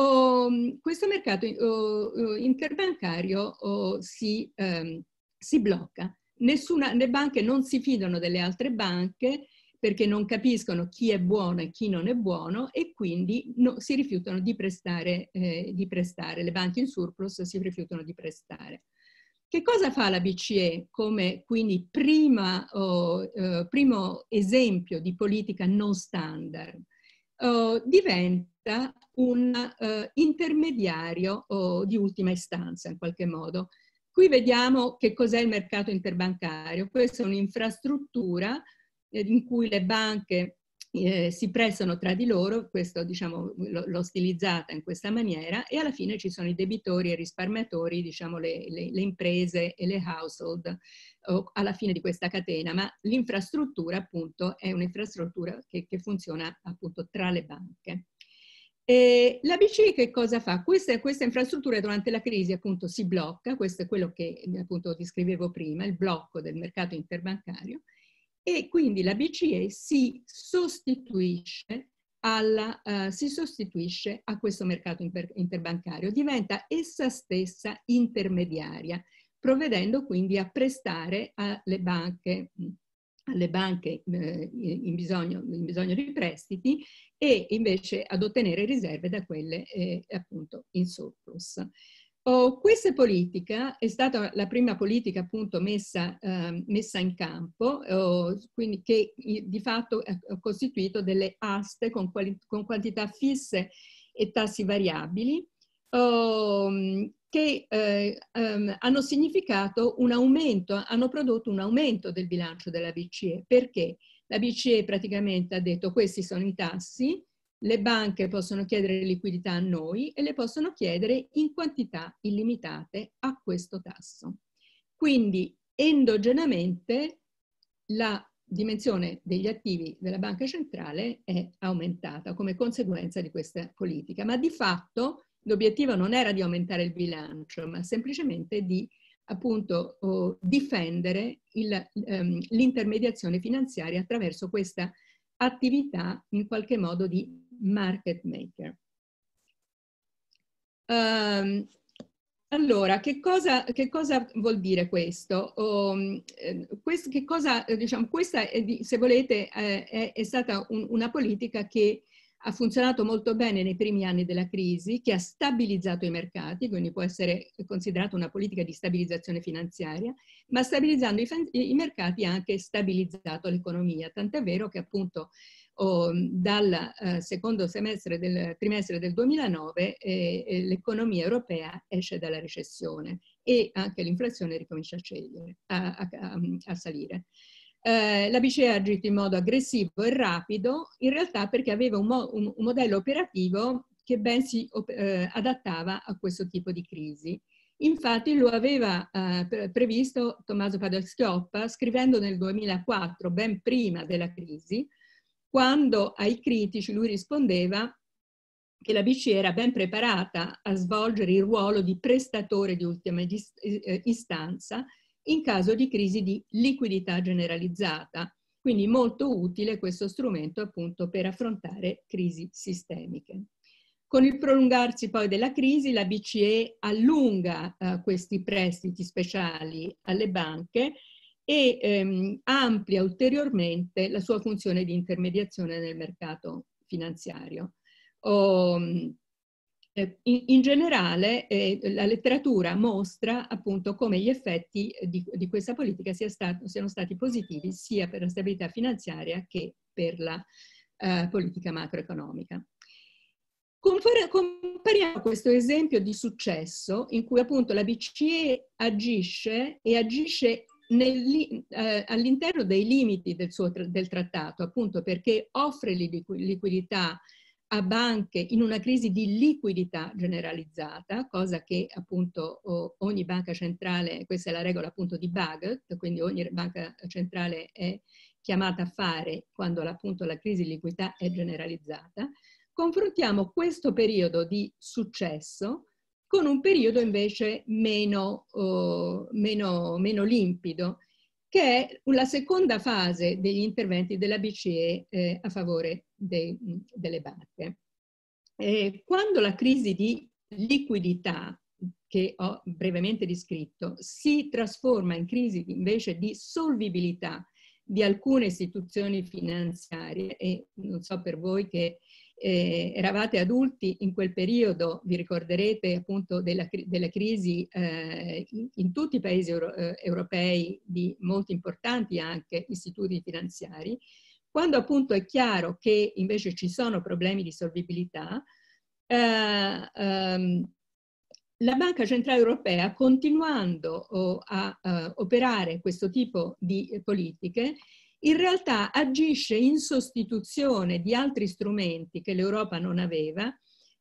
Oh, questo mercato oh, interbancario oh, si, ehm, si, blocca. Nessuna, le banche non si fidano delle altre banche perché non capiscono chi è buono e chi non è buono e quindi no, si rifiutano di prestare, eh, di prestare, le banche in surplus si rifiutano di prestare. Che cosa fa la BCE come quindi prima, oh, eh, primo esempio di politica non standard? Oh, diventa un eh, intermediario oh, di ultima istanza in qualche modo. Qui vediamo che cos'è il mercato interbancario. Questa è un'infrastruttura eh, in cui le banche eh, si prestano tra di loro, questo diciamo, l'ho stilizzata in questa maniera, e alla fine ci sono i debitori e i risparmiatori, diciamo, le, le, le, imprese e le household alla fine di questa catena, ma l'infrastruttura appunto è un'infrastruttura che, che funziona appunto tra le banche. E la BCE che cosa fa? Questa, questa, infrastruttura durante la crisi appunto si blocca, questo è quello che appunto descrivevo prima, il blocco del mercato interbancario, e quindi la BCE si sostituisce, alla, uh, si sostituisce a questo mercato inter interbancario, diventa essa stessa intermediaria, provvedendo quindi a prestare alle banche, alle banche eh, in, bisogno, in, bisogno, di prestiti e invece ad ottenere riserve da quelle eh, appunto in surplus. Oh, questa politica è stata la prima politica appunto messa, eh, messa in campo, oh, quindi che di fatto ha costituito delle aste con, con quantità fisse e tassi variabili, oh, che eh, ehm, hanno significato un aumento, hanno prodotto un aumento del bilancio della BCE. Perché? La BCE praticamente ha detto questi sono i tassi, le banche possono chiedere liquidità a noi e le possono chiedere in quantità illimitate a questo tasso. Quindi endogenamente la dimensione degli attivi della banca centrale è aumentata come conseguenza di questa politica, ma di fatto l'obiettivo non era di aumentare il bilancio, ma semplicemente di appunto oh, difendere ehm, l'intermediazione um, finanziaria attraverso questa attività in qualche modo di market maker. Um, allora, che cosa, che cosa, vuol dire questo? Um, quest, che cosa, diciamo, questa, è, se volete, è, è stata un, una politica che ha funzionato molto bene nei primi anni della crisi, che ha stabilizzato i mercati, quindi può essere considerata una politica di stabilizzazione finanziaria, ma stabilizzando i, i mercati ha anche stabilizzato l'economia, tant'è vero che appunto o, dal eh, secondo semestre del trimestre del 2009 eh, eh, l'economia europea esce dalla recessione e anche l'inflazione ricomincia a, scegliere, a, a, a salire. Eh, la BCE ha agito in modo aggressivo e rapido, in realtà perché aveva un, mo un, un modello operativo che ben si eh, adattava a questo tipo di crisi. Infatti lo aveva eh, previsto Tommaso Padelschioppa scrivendo nel 2004, ben prima della crisi, quando ai critici lui rispondeva che la BCE era ben preparata a svolgere il ruolo di prestatore di ultima eh, istanza in caso di crisi di liquidità generalizzata, quindi molto utile questo strumento appunto per affrontare crisi sistemiche. Con il prolungarsi poi della crisi, la BCE allunga eh, questi prestiti speciali alle banche e ehm, amplia ulteriormente la sua funzione di intermediazione nel mercato finanziario. Oh, in, in, generale eh, la letteratura mostra appunto come gli effetti di, di questa politica sia stato, siano stati positivi sia per la stabilità finanziaria che per la eh, politica macroeconomica. Compariamo questo esempio di successo in cui appunto la BCE agisce e agisce eh, all'interno dei limiti del, suo, del, trattato, appunto perché offre liquidità a banche in una crisi di liquidità generalizzata, cosa che appunto ogni banca centrale, questa è la regola appunto di Bagot, quindi ogni banca centrale è chiamata a fare quando appunto la crisi di liquidità è generalizzata, confrontiamo questo periodo di successo con un periodo invece meno, oh, meno, meno limpido, che è la seconda fase degli interventi della BCE eh, a favore dei, delle banche. Eh, quando la crisi di liquidità che ho brevemente descritto si trasforma in crisi invece di solvibilità di alcune istituzioni finanziarie e non so per voi che eh, eravate adulti in quel periodo, vi ricorderete appunto della, della crisi eh, in, tutti i paesi euro, eh, europei di molti importanti anche istituti finanziari, quando appunto è chiaro che invece ci sono problemi di solvibilità, eh, ehm, la Banca Centrale Europea, continuando oh, a, a eh, operare questo tipo di eh, politiche, in realtà agisce in sostituzione di altri strumenti che l'Europa non aveva,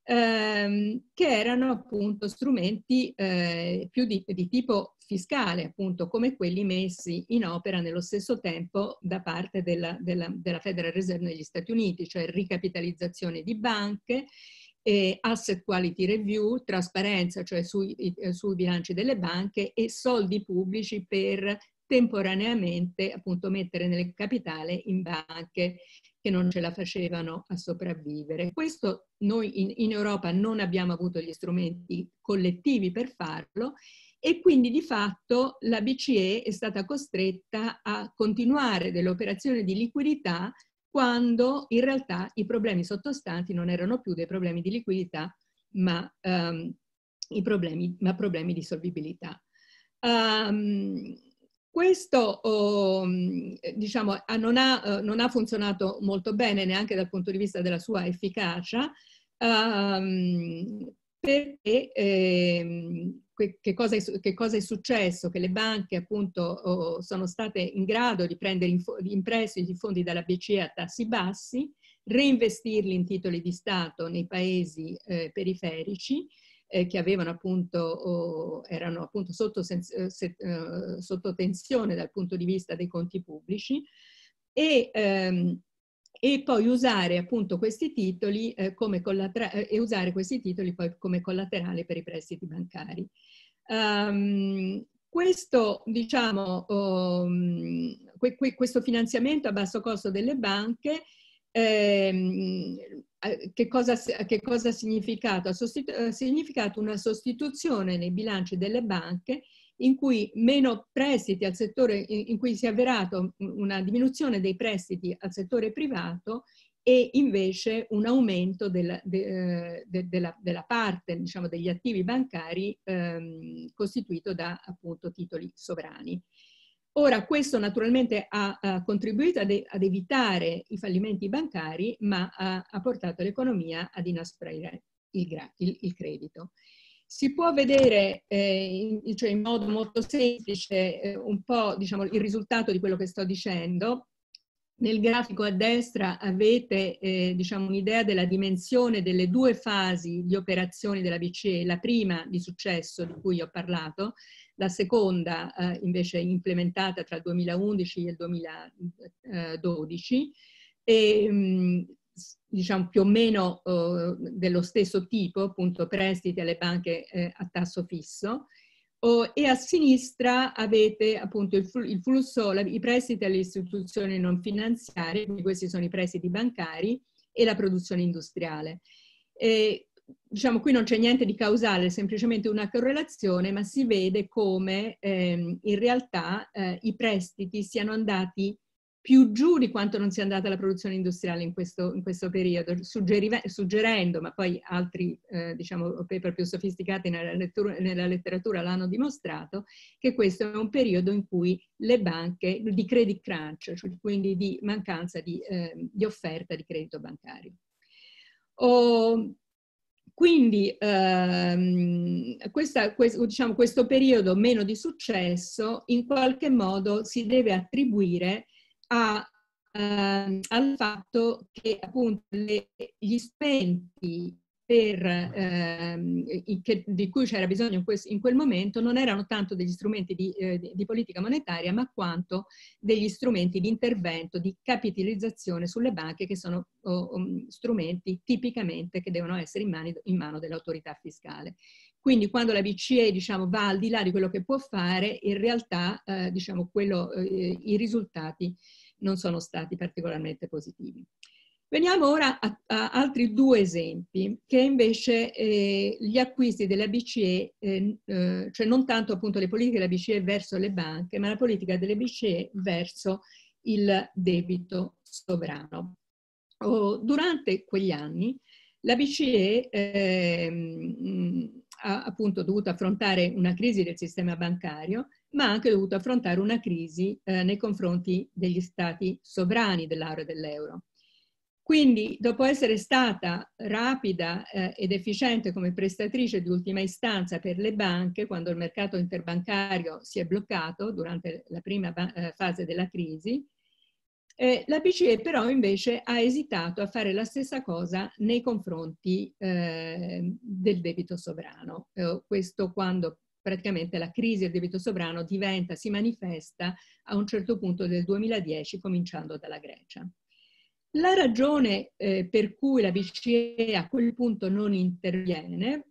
ehm, che erano appunto strumenti eh, più di, di tipo fiscale, appunto come quelli messi in opera nello stesso tempo da parte della, della, della Federal Reserve negli Stati Uniti, cioè ricapitalizzazione di banche, eh, asset quality review, trasparenza, cioè sui, sui bilanci delle banche e soldi pubblici per temporaneamente appunto mettere nel capitale in banche che non ce la facevano a sopravvivere. Questo noi in, in Europa non abbiamo avuto gli strumenti collettivi per farlo e quindi di fatto la BCE è stata costretta a continuare delle operazioni di liquidità quando in realtà i problemi sottostanti non erano più dei problemi di liquidità ma, um, problemi, ma problemi di solvibilità. Um, questo diciamo, non, ha, eh, non, ha, funzionato molto bene neanche dal punto di vista della sua efficacia, ehm, perché ehm, che cosa, è, che cosa, è, successo, che le banche appunto sono state in grado di prendere in, prestito i fondi dalla BCE a tassi bassi, reinvestirli in titoli di Stato nei paesi eh, periferici eh, che avevano appunto, oh, erano appunto sotto, eh, se, eh, sotto, tensione dal punto di vista dei conti pubblici e, ehm, e poi usare appunto questi titoli, eh, come, collater eh, titoli come collaterale per i prestiti bancari. Um, questo, diciamo, um, que que questo finanziamento a basso costo delle banche ehm, che cosa, che cosa, ha significato? Ha, sostitu- ha, significato una sostituzione nei bilanci delle banche in cui meno prestiti al settore, in, in cui si è avverato una diminuzione dei prestiti al settore privato e invece un aumento della, de, de, de, della parte diciamo, degli attivi bancari ehm, costituito da appunto titoli sovrani. Ora, questo naturalmente ha, ha contribuito ad, ad, evitare i fallimenti bancari, ma ha, ha portato l'economia ad inasprire il, il, il, credito. Si può vedere eh, in, cioè in, modo molto semplice eh, un po' diciamo, il risultato di quello che sto dicendo. Nel grafico a destra avete eh, diciamo, un'idea della dimensione delle due fasi di operazioni della BCE, la prima di successo di cui ho parlato, la seconda eh, invece implementata tra il 2011 e il 2012 eh, e mm, diciamo più o meno eh, dello stesso tipo, appunto prestiti alle banche eh, a tasso fisso. Oh, e a sinistra avete appunto il, il flusso, la, i prestiti alle istituzioni non finanziarie, quindi questi sono i prestiti bancari, e la produzione industriale. E diciamo qui non c'è niente di causale, è semplicemente una correlazione, ma si vede come ehm, in realtà eh, i prestiti siano andati più giù di quanto non sia andata la produzione industriale in questo, in questo periodo, suggerendo, ma poi altri eh, diciamo, paper più sofisticati nella, lettura, nella letteratura l'hanno dimostrato, che questo è un periodo in cui le banche, di credit crunch, cioè quindi di mancanza di, eh, di offerta di credito bancario. O, quindi ehm, questa, questo, diciamo, questo periodo meno di successo in qualche modo si deve attribuire a ehm, al fatto che appunto le, gli strumenti per, ehm, che, di cui c'era bisogno in, questo, in, quel momento non erano tanto degli strumenti di, eh, di, politica monetaria, ma quanto degli strumenti di intervento, di capitalizzazione sulle banche, che sono oh, um, strumenti tipicamente che devono essere in, mani, in mano dell'autorità fiscale. Quindi quando la BCE diciamo, va al di là di quello che può fare, in realtà eh, diciamo, quello, eh, i risultati non sono stati particolarmente positivi. Veniamo ora a, a altri due esempi, che invece eh, gli acquisti della BCE, eh, eh, cioè non tanto appunto le politiche della BCE verso le banche, ma la politica delle BCE verso il debito sovrano. Oh, durante quegli anni la BCE ehm, ha appunto dovuto affrontare una crisi del sistema bancario, ma ha anche dovuto affrontare una crisi eh, nei confronti degli stati sovrani dell'area dell'euro. Quindi, dopo essere stata rapida eh, ed efficiente come prestatrice di ultima istanza per le banche, quando il mercato interbancario si è bloccato durante la prima eh, fase della crisi, eh, la BCE però invece ha esitato a fare la stessa cosa nei confronti eh, del debito sovrano. Eh, questo quando praticamente la crisi del debito sovrano diventa, si manifesta a un certo punto del 2010, cominciando dalla Grecia. La ragione eh, per cui la BCE a quel punto non interviene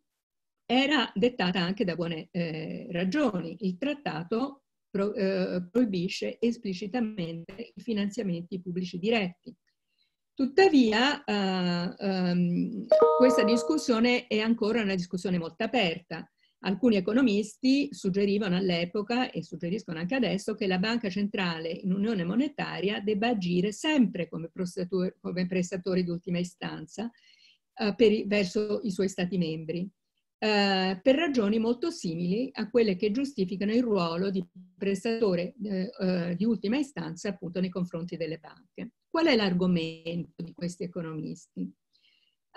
era dettata anche da buone eh, ragioni. Il trattato pro, eh, proibisce esplicitamente i finanziamenti pubblici diretti. Tuttavia, eh, ehm, questa discussione è ancora una discussione molto aperta Alcuni economisti suggerivano all'epoca e suggeriscono anche adesso che la banca centrale in unione monetaria debba agire sempre come, come prestatore di ultima istanza eh, per, verso i suoi stati membri, eh, per ragioni molto simili a quelle che giustificano il ruolo di prestatore eh, eh di ultima istanza appunto nei confronti delle banche. Qual è l'argomento di questi economisti?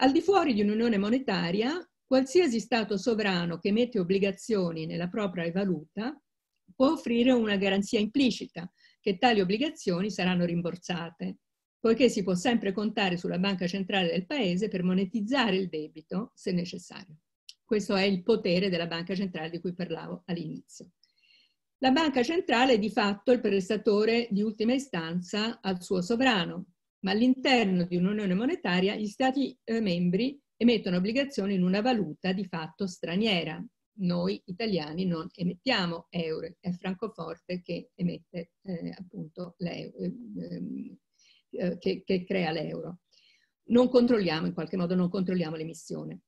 Al di fuori di un'unione monetaria, Qualsiasi Stato sovrano che emette obbligazioni nella propria valuta può offrire una garanzia implicita che tali obbligazioni saranno rimborsate, poiché si può sempre contare sulla banca centrale del paese per monetizzare il debito se necessario. Questo è il potere della banca centrale di cui parlavo all'inizio. La banca centrale è di fatto il prestatore di ultima istanza al suo sovrano, ma all'interno di un'unione monetaria gli stati eh, membri emettono obbligazioni in una valuta di fatto straniera. Noi italiani non emettiamo euro, è Francoforte che emette eh, appunto l'euro, eh, ehm, che, che crea l'euro. Non controlliamo, in qualche modo non controlliamo l'emissione.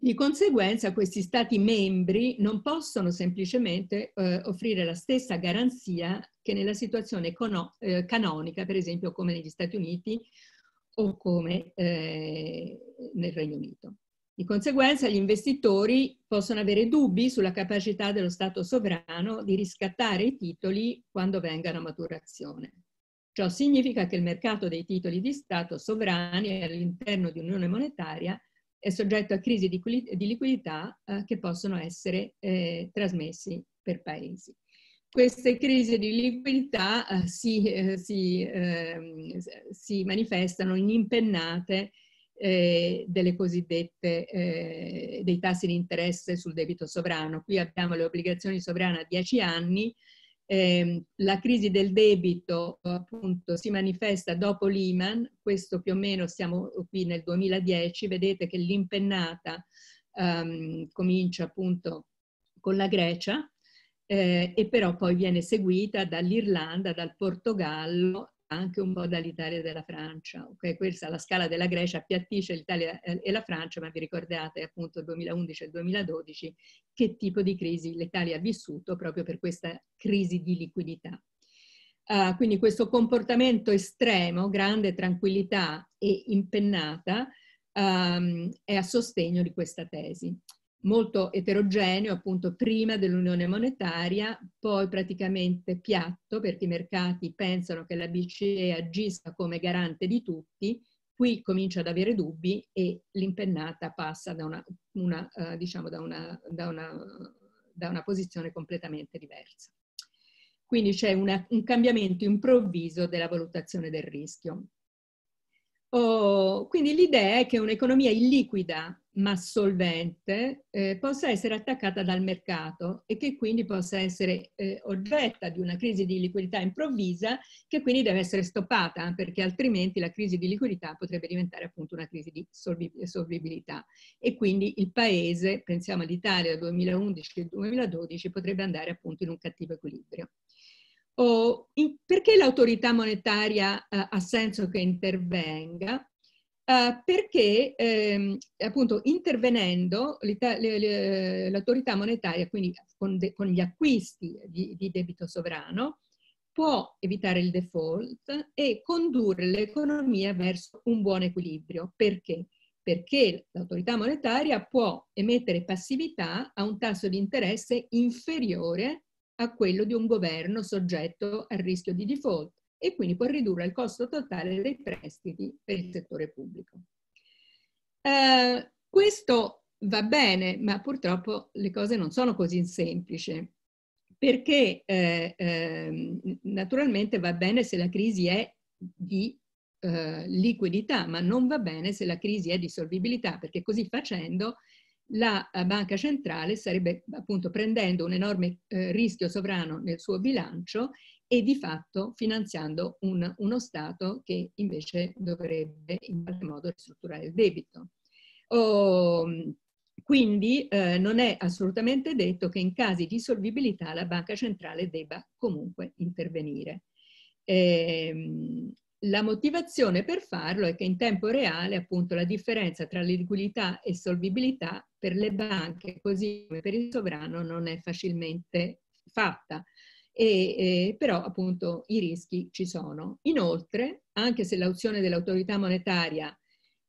Di conseguenza questi Stati membri non possono semplicemente eh, offrire la stessa garanzia che nella situazione eh, canonica, per esempio come negli Stati Uniti, o come eh, nel Regno Unito. Di conseguenza gli investitori possono avere dubbi sulla capacità dello Stato sovrano di riscattare i titoli quando vengano a maturazione. Ciò significa che il mercato dei titoli di Stato sovrani all'interno di un'unione monetaria è soggetto a crisi di, liquidità eh, che possono essere eh, trasmessi per paesi queste crisi di liquidità eh, si, eh, si, ehm, si, manifestano in impennate eh, delle cosiddette, dei tassi di interesse sul debito sovrano. Qui abbiamo le obbligazioni sovrane a 10 anni, ehm, la crisi del debito appunto si manifesta dopo Lehman, questo più o meno siamo qui nel 2010, vedete che l'impennata ehm, comincia appunto con la Grecia, eh, e però poi viene seguita dall'Irlanda, dal Portogallo, anche un po' dall'Italia e dalla Francia. Okay? Questa la scala della Grecia appiattisce l'Italia e la Francia, ma vi ricordate appunto il 2011 e il 2012 che tipo di crisi l'Italia ha vissuto proprio per questa crisi di liquidità. Uh, quindi questo comportamento estremo, grande tranquillità e impennata, um, è a sostegno di questa tesi molto eterogeneo appunto prima dell'unione monetaria, poi praticamente piatto perché i mercati pensano che la BCE agisca come garante di tutti, qui comincia ad avere dubbi e l'impennata passa da una, una uh, diciamo da una, da una, da una posizione completamente diversa. Quindi c'è un cambiamento improvviso della valutazione del rischio. Oh, quindi l'idea è che un'economia illiquida ma solvente, eh, possa essere attaccata dal mercato e che quindi possa essere eh, oggetto di una crisi di liquidità improvvisa che quindi deve essere stoppata perché altrimenti la crisi di liquidità potrebbe diventare appunto una crisi di solvibilità e quindi il paese, pensiamo all'Italia 2011-2012, potrebbe andare appunto in un cattivo equilibrio. O in, perché l'autorità monetaria eh, ha senso che intervenga? Eh, perché ehm, appunto intervenendo l'autorità monetaria, quindi con, con gli acquisti di, di debito sovrano, può evitare il default e condurre l'economia verso un buon equilibrio. Perché? Perché l'autorità monetaria può emettere passività a un tasso di interesse inferiore a quello di un governo soggetto al rischio di default e quindi può ridurre il costo totale dei prestiti per il settore pubblico. Eh, questo va bene, ma purtroppo le cose non sono così semplici, perché eh, eh, naturalmente va bene se la crisi è di eh, liquidità, ma non va bene se la crisi è di solvibilità, perché così facendo la banca centrale starebbe appunto prendendo un enorme eh, rischio sovrano nel suo bilancio e di fatto finanziando un, uno Stato che invece dovrebbe in qualche modo ristrutturare il debito. Oh, quindi eh, non è assolutamente detto che in casi di solvibilità la banca centrale debba comunque intervenire. Eh, la motivazione per farlo è che in tempo reale appunto la differenza tra liquidità e solvibilità per le banche così come per il sovrano non è facilmente fatta e, eh, però appunto i rischi ci sono. Inoltre, anche se l'auzione dell'autorità monetaria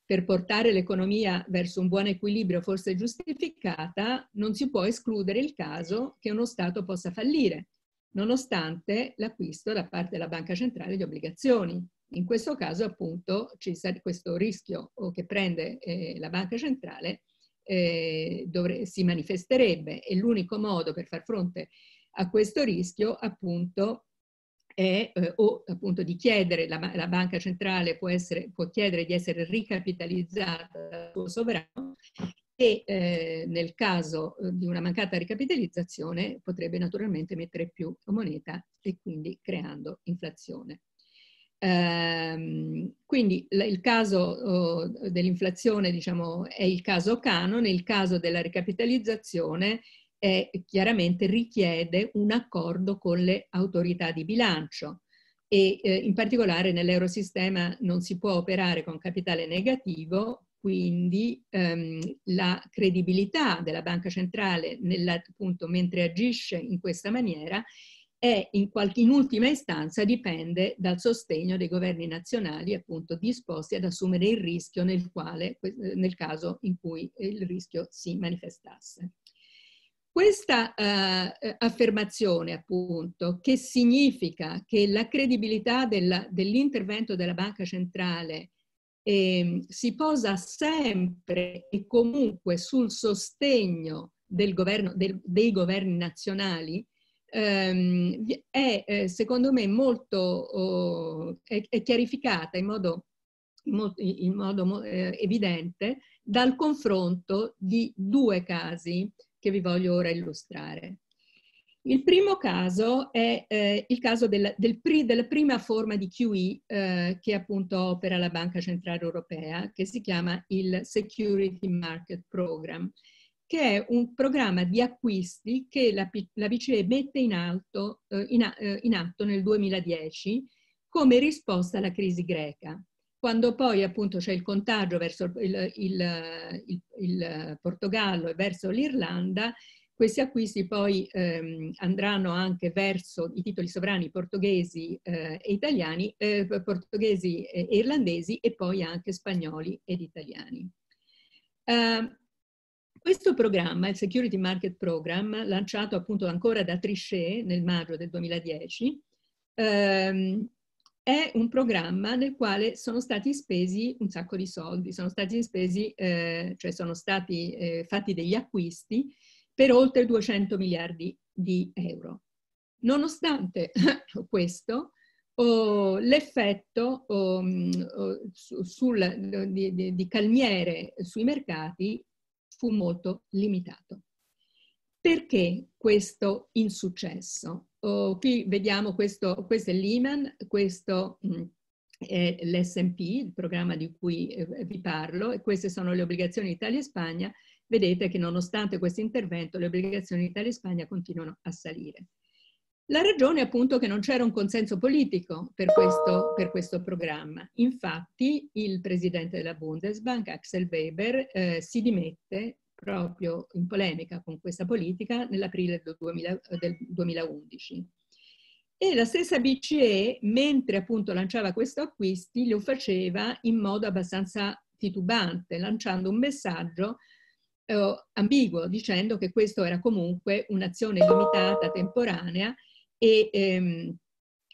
per portare l'economia verso un buon equilibrio fosse giustificata, non si può escludere il caso che uno Stato possa fallire, nonostante l'acquisto da parte della Banca Centrale di obbligazioni. In questo caso appunto ci questo rischio che prende eh, la Banca Centrale eh, dovre- si manifesterebbe e l'unico modo per far fronte a questo rischio appunto è, eh, o appunto di chiedere, la, la banca centrale può, essere, può, chiedere di essere ricapitalizzata dal suo sovrano e eh, nel caso eh, di una mancata ricapitalizzazione potrebbe naturalmente mettere più moneta e quindi creando inflazione. Ehm, quindi l- il caso oh, dell'inflazione diciamo, è il caso canone, il caso della ricapitalizzazione è, chiaramente richiede un accordo con le autorità di bilancio e eh, in particolare nell'eurosistema non si può operare con capitale negativo, quindi ehm, la credibilità della banca centrale nella, appunto, mentre agisce in questa maniera è in, qualche, in ultima istanza dipende dal sostegno dei governi nazionali appunto disposti ad assumere il rischio nel, quale, eh, nel caso in cui il rischio si manifestasse questa eh, eh, affermazione, appunto, che significa che la credibilità dell'intervento della Banca Centrale eh, si posa sempre e comunque sul sostegno del governo, del, dei governi nazionali, ehm, è eh, secondo me molto oh, è, è chiarificata in modo in modo eh, evidente dal confronto di due casi che vi voglio ora illustrare. Il primo caso è eh, il caso della, del pri, della, prima forma di QE eh, che appunto opera la Banca Centrale Europea, che si chiama il Security Market Program, che è un programma di acquisti che la, la BCE mette in, alto, eh, in, eh, in atto nel 2010 come risposta alla crisi greca quando poi appunto c'è il contagio verso il, il, il, il Portogallo e verso l'Irlanda, questi acquisti poi ehm, andranno anche verso i titoli sovrani portoghesi eh, e italiani, eh, portoghesi e irlandesi e poi anche spagnoli ed italiani. Uh, questo programma, il Security Market Program, lanciato appunto ancora da Trichet nel maggio del 2010, ehm, è un programma nel quale sono stati spesi un sacco di soldi, sono stati spesi, eh, cioè sono stati eh, fatti degli acquisti per oltre 200 miliardi di euro. Nonostante questo, oh, l'effetto oh, su, di, di, di calmiere sui mercati fu molto limitato. Perché questo insuccesso? Oh, qui vediamo questo, questo è Lehman, questo mh, mm, è l'S&P, il programma di cui eh, vi parlo, e queste sono le obbligazioni Italia e Spagna. Vedete che nonostante questo intervento le obbligazioni Italia e Spagna continuano a salire. La ragione è appunto che non c'era un consenso politico per questo, per questo, programma. Infatti il presidente della Bundesbank, Axel Weber, eh, si dimette proprio in polemica con questa politica nell'aprile del, 2011. E la stessa BCE, mentre appunto lanciava questi acquisti, lo faceva in modo abbastanza titubante, lanciando un messaggio eh, ambiguo, dicendo che questo era comunque un'azione limitata, temporanea e, ehm,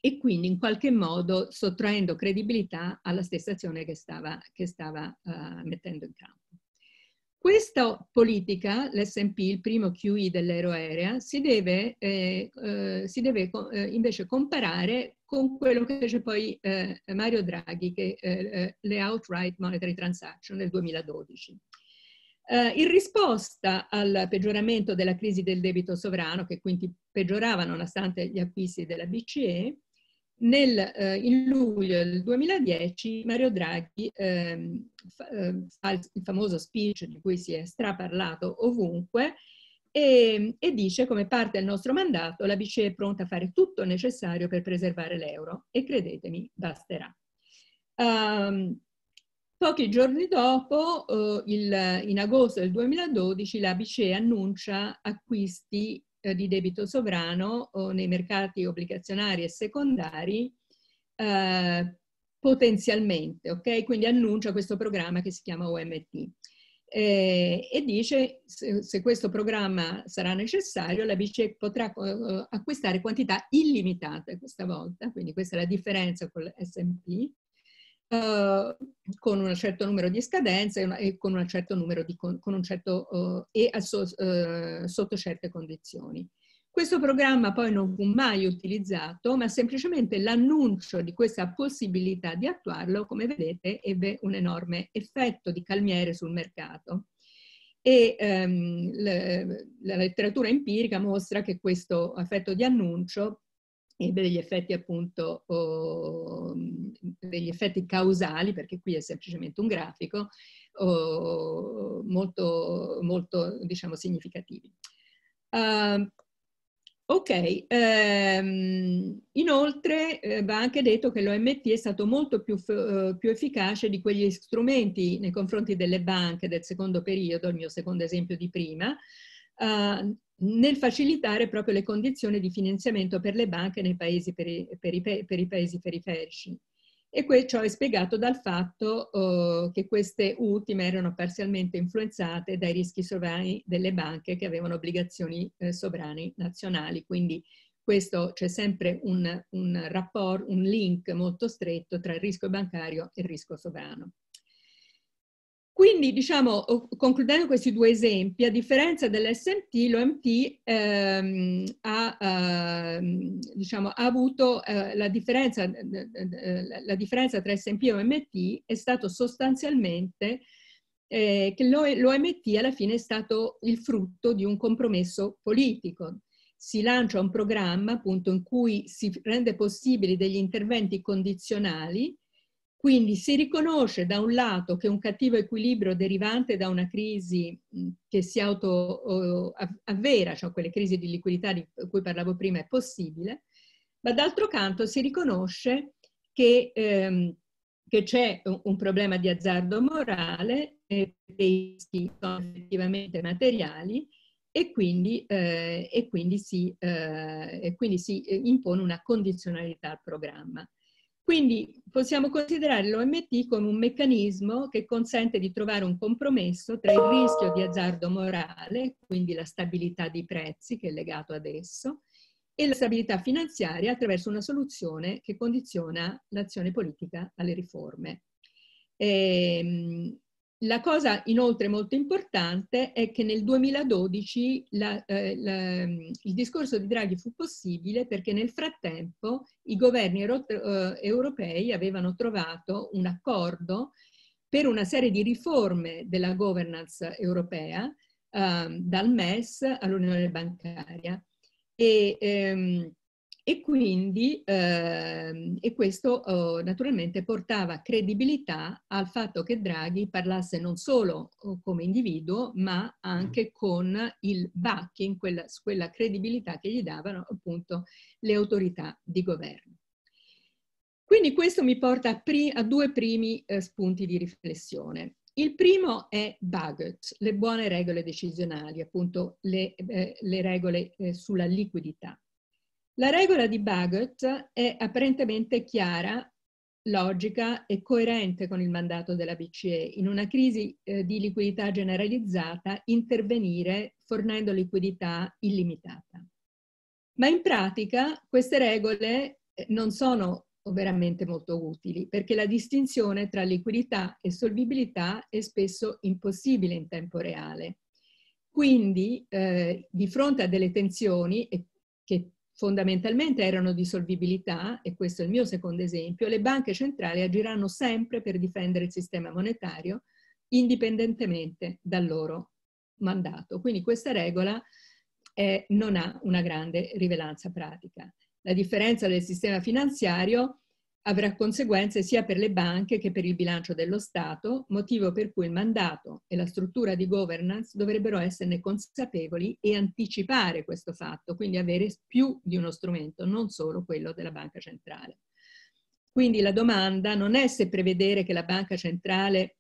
e, quindi in qualche modo sottraendo credibilità alla stessa azione che stava, che stava eh, mettendo in campo. Questa politica, l'SP, il primo QE dell'ero aerea, si deve, eh, eh, si deve eh, invece comparare con quello che fece poi eh, Mario Draghi, che, eh, eh, le Outright Monetary Transaction del 2012. in risposta al peggioramento della crisi del debito sovrano, che quindi peggiorava nonostante gli acquisti della BCE, nel, eh, in luglio del 2010 Mario Draghi ehm, fa, eh, fa, il famoso speech di cui si è straparlato ovunque e, ehm, e, dice come parte del nostro mandato la BCE è pronta a fare tutto necessario per preservare l'euro e credetemi basterà. Um, pochi giorni dopo, eh, il, in agosto del 2012, la BCE annuncia acquisti eh, di debito sovrano o nei mercati obbligazionari e secondari eh, potenzialmente, ok? Quindi annuncia questo programma che si chiama OMT eh, e dice se, se, questo programma sarà necessario la BCE potrà eh, acquistare quantità illimitate questa volta, quindi questa è la differenza con l'S&P eh, con un certo numero di scadenze e, con, un certo numero di, con, un certo, eh, e so, eh, sotto certe condizioni. Questo programma poi non fu mai utilizzato, ma semplicemente l'annuncio di questa possibilità di attuarlo, come vedete, ebbe un enorme effetto di calmiere sul mercato. E ehm, le, la letteratura empirica mostra che questo effetto di annuncio ebbe degli effetti appunto, oh, degli effetti causali, perché qui è semplicemente un grafico, oh, molto, molto, diciamo, significativi. Uh, Ok, ehm, inoltre eh, va anche detto che l'OMT è stato molto più, eh, più, efficace di quegli strumenti nei confronti delle banche del secondo periodo, il mio secondo esempio di prima, eh, nel facilitare proprio le condizioni di finanziamento per le banche nei paesi peri, per, i, per, i, paesi periferici. E ciò è spiegato dal fatto eh, che queste ultime erano parzialmente influenzate dai rischi sovrani delle banche che avevano obbligazioni eh, sovrane nazionali. Quindi questo c'è sempre un, un, rapport, un link molto stretto tra il rischio bancario e il rischio sovrano. Quindi, diciamo, concludendo questi due esempi, a differenza dell'SMT, l'OMT ehm, ha, eh, diciamo, ha, avuto eh, la, differenza, eh, eh, eh, la, differenza, tra SMP e OMT è stato sostanzialmente eh, che l'OMT alla fine è stato il frutto di un compromesso politico. Si lancia un programma appunto in cui si rende possibili degli interventi condizionali quindi si riconosce da un lato che un cattivo equilibrio derivante da una crisi che si autoavvera, cioè quelle crisi di liquidità di cui parlavo prima, è possibile, ma d'altro canto si riconosce che, ehm, che c'è un, problema di azzardo morale, eh, dei rischi sono effettivamente materiali e quindi, eh, e quindi si, eh, e quindi si eh, impone una condizionalità al programma. Quindi possiamo considerare l'OMT come un meccanismo che consente di trovare un compromesso tra il rischio di azzardo morale, quindi la stabilità dei prezzi che è legato ad esso, e la stabilità finanziaria attraverso una soluzione che condiziona l'azione politica alle riforme. E, ehm, la cosa inoltre molto importante è che nel 2012 la, eh, la, mm, il discorso di Draghi fu possibile perché nel frattempo i governi ero, eh, europei avevano trovato un accordo per una serie di riforme della governance europea, eh, dal MES all'Unione bancaria. E, ehm, e quindi eh, e questo oh, naturalmente portava credibilità al fatto che Draghi parlasse non solo oh, come individuo ma anche mm. con il backing, quella, quella credibilità che gli davano appunto le autorità di governo. Quindi questo mi porta a, pri- a due primi eh, spunti di riflessione. Il primo è Bagot, le buone regole decisionali, appunto le, eh, le regole eh, sulla liquidità. La regola di Bagot è apparentemente chiara, logica e coerente con il mandato della BCE. In una crisi eh, di liquidità generalizzata, intervenire fornendo liquidità illimitata. Ma in pratica queste regole eh, non sono veramente molto utili perché la distinzione tra liquidità e solvibilità è spesso impossibile in tempo reale. Quindi eh, di fronte a delle tensioni che fondamentalmente erano di solvibilità, e questo è il mio secondo esempio, le banche centrali agiranno sempre per difendere il sistema monetario indipendentemente dal loro mandato. Quindi questa regola eh, non ha una grande rivelanza pratica. La differenza del sistema finanziario avrà conseguenze sia per le banche che per il bilancio dello Stato, motivo per cui il mandato e la struttura di governance dovrebbero esserne consapevoli e anticipare questo fatto, quindi avere più di uno strumento, non solo quello della banca centrale. Quindi la domanda non è se prevedere che la banca centrale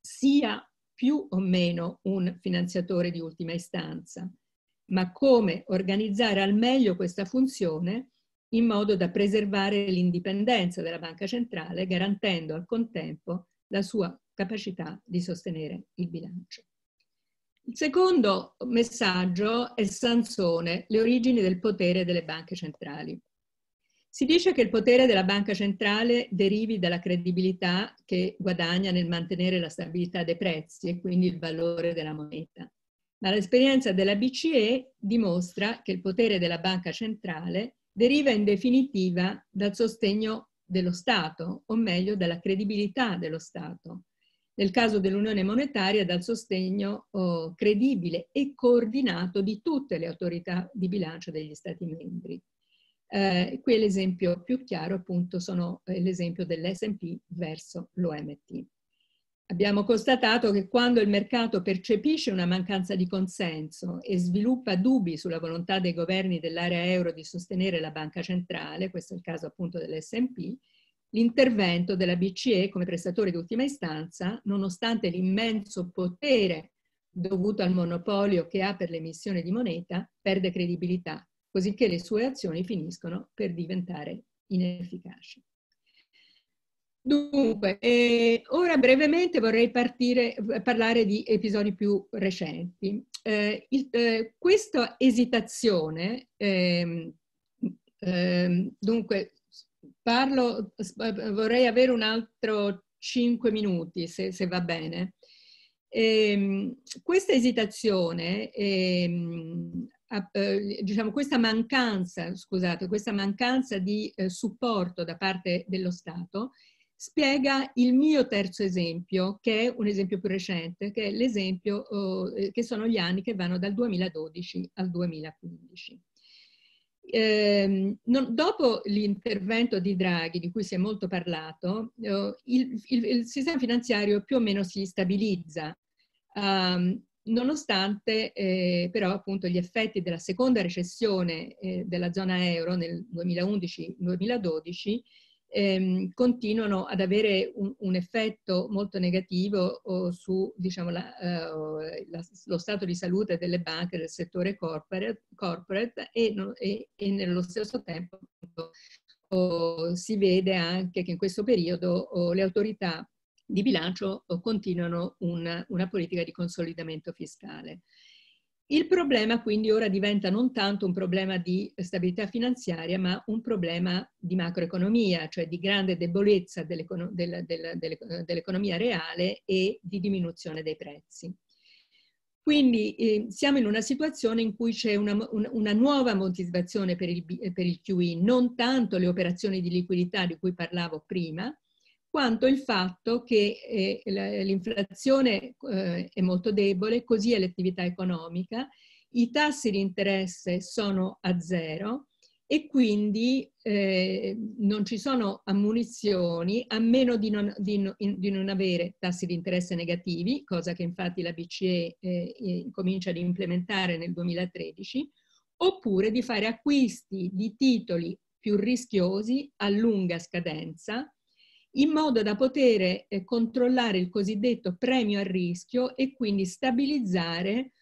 sia più o meno un finanziatore di ultima istanza, ma come organizzare al meglio questa funzione in modo da preservare l'indipendenza della banca centrale, garantendo al contempo la sua capacità di sostenere il bilancio. Il secondo messaggio è Sansone, le origini del potere delle banche centrali. Si dice che il potere della banca centrale derivi dalla credibilità che guadagna nel mantenere la stabilità dei prezzi e quindi il valore della moneta. Ma l'esperienza della BCE dimostra che il potere della banca centrale deriva in definitiva dal sostegno dello Stato, o meglio dalla credibilità dello Stato. Nel caso dell'Unione Monetaria dal sostegno oh, credibile e coordinato di tutte le autorità di bilancio degli Stati membri. Eh, qui l'esempio più chiaro appunto sono eh, l'esempio dell'S&P verso l'OMT. Abbiamo constatato che quando il mercato percepisce una mancanza di consenso e sviluppa dubbi sulla volontà dei governi dell'area euro di sostenere la banca centrale, questo è il caso appunto dell'SP, l'intervento della BCE come prestatore di ultima istanza, nonostante l'immenso potere dovuto al monopolio che ha per l'emissione di moneta, perde credibilità, cosicché le sue azioni finiscono per diventare inefficaci. Dunque, eh, ora brevemente vorrei partire, parlare di episodi più recenti. Eh, il, eh, questa esitazione, ehm, ehm, dunque, parlo, eh, vorrei avere un altro 5 minuti, se, se va bene. Ehm, questa esitazione, eh, diciamo, questa mancanza, scusate, questa mancanza di eh, supporto da parte dello Stato, spiega il mio terzo esempio, che è un esempio più recente, che è l'esempio eh, che sono gli anni che vanno dal 2012 al 2015. Eh, non, dopo l'intervento di Draghi, di cui si è molto parlato, eh, il, il, il, sistema finanziario più o meno si stabilizza, ehm, nonostante eh, però appunto gli effetti della seconda recessione eh, della zona euro nel 2011-2012 ehm, continuano ad avere un, un, effetto molto negativo oh, su diciamo, la, uh, la, lo stato di salute delle banche del settore corporate, corporate e, e, e, nello stesso tempo oh, si vede anche che in questo periodo oh, le autorità di bilancio continuano una, una politica di consolidamento fiscale. Il problema quindi ora diventa non tanto un problema di stabilità finanziaria, ma un problema di macroeconomia, cioè di grande debolezza dell'econo- della, della, dell'economia reale e di diminuzione dei prezzi. Quindi eh, siamo in una situazione in cui c'è una, una, una nuova motivazione per il, per il QE, non tanto le operazioni di liquidità di cui parlavo prima, quanto il fatto che eh, l'inflazione eh, è molto debole, così è l'attività economica, i tassi di interesse sono a zero e quindi eh, non ci sono ammunizioni a meno di non, di, no, di non, avere tassi di interesse negativi, cosa che infatti la BCE eh, comincia ad implementare nel 2013, oppure di fare acquisti di titoli più rischiosi a lunga scadenza in modo da poter eh, controllare il cosiddetto premio a rischio e quindi stabilizzare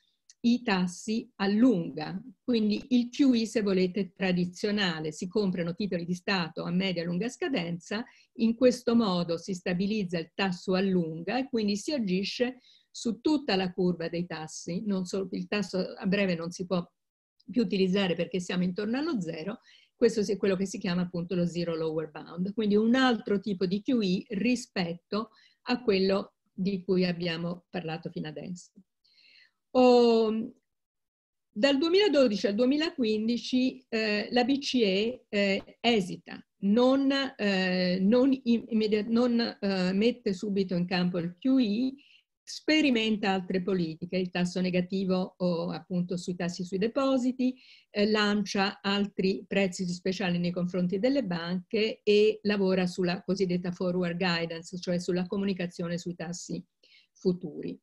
i tassi a lunga. Quindi il QE, se volete, tradizionale, si comprano titoli di Stato a media e lunga scadenza, in questo modo si stabilizza il tasso a lunga e quindi si agisce su tutta la curva dei tassi, non solo, il tasso a breve non si può più utilizzare perché siamo intorno allo zero questo è quello che si chiama appunto lo zero lower bound, quindi un altro tipo di QE rispetto a quello di cui abbiamo parlato fino adesso. O, ehm, dal 2012 al 2015 eh, la BCE eh, esita, non, eh, non, non eh, mette subito in campo il QE sperimenta altre politiche, il tasso negativo o appunto sui tassi sui depositi, eh, lancia altri prezzi speciali nei confronti delle banche e lavora sulla cosiddetta forward guidance, cioè sulla comunicazione sui tassi futuri.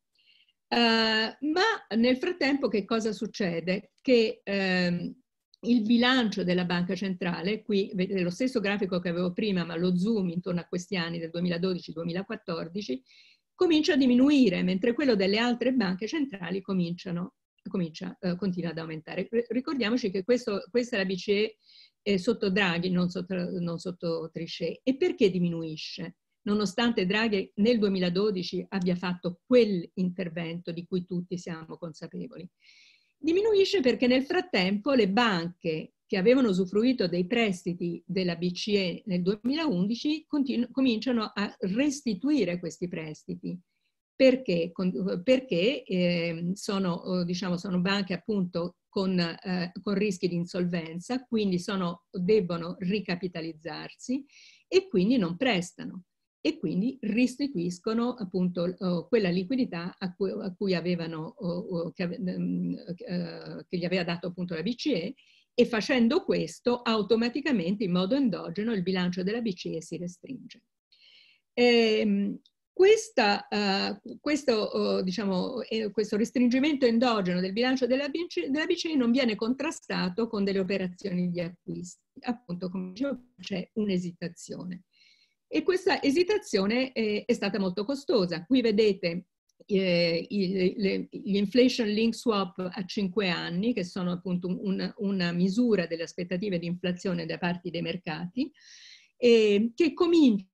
Uh, ma nel frattempo che cosa succede? Che ehm, il bilancio della banca centrale, qui vedete lo stesso grafico che avevo prima, ma lo zoom intorno a questi anni del 2012-2014, comincia a diminuire, mentre quello delle altre banche centrali comincia, eh, continua ad aumentare. Ricordiamoci che questo, questa è la BCE eh, sotto Draghi, non sotto, non sotto Trichet. E perché diminuisce? Nonostante Draghi nel 2012 abbia fatto quell'intervento di cui tutti siamo consapevoli. Diminuisce perché nel frattempo le banche che avevano usufruito dei prestiti della BCE nel 2011 continu- cominciano a restituire questi prestiti. Perché? Con, perché ehm, eh, sono, diciamo, sono, banche appunto con, eh, con, rischi di insolvenza, quindi sono, debbono ricapitalizzarsi e quindi non prestano e quindi restituiscono appunto uh, quella liquidità a cui, a cui avevano, uh, che, um, uh, che, gli aveva dato appunto la BCE e facendo questo automaticamente in modo endogeno il bilancio della BCE si restringe. Ehm, questa, uh, questo, uh, diciamo, eh, questo, restringimento endogeno del bilancio della BCE, della BCE, non viene contrastato con delle operazioni di acquisti, appunto come dicevo c'è un'esitazione. E questa esitazione eh, è stata molto costosa. Qui vedete eh, il, le, gli inflation link swap a 5 anni, che sono appunto una, una misura delle aspettative di inflazione da parte dei mercati, eh, che comincia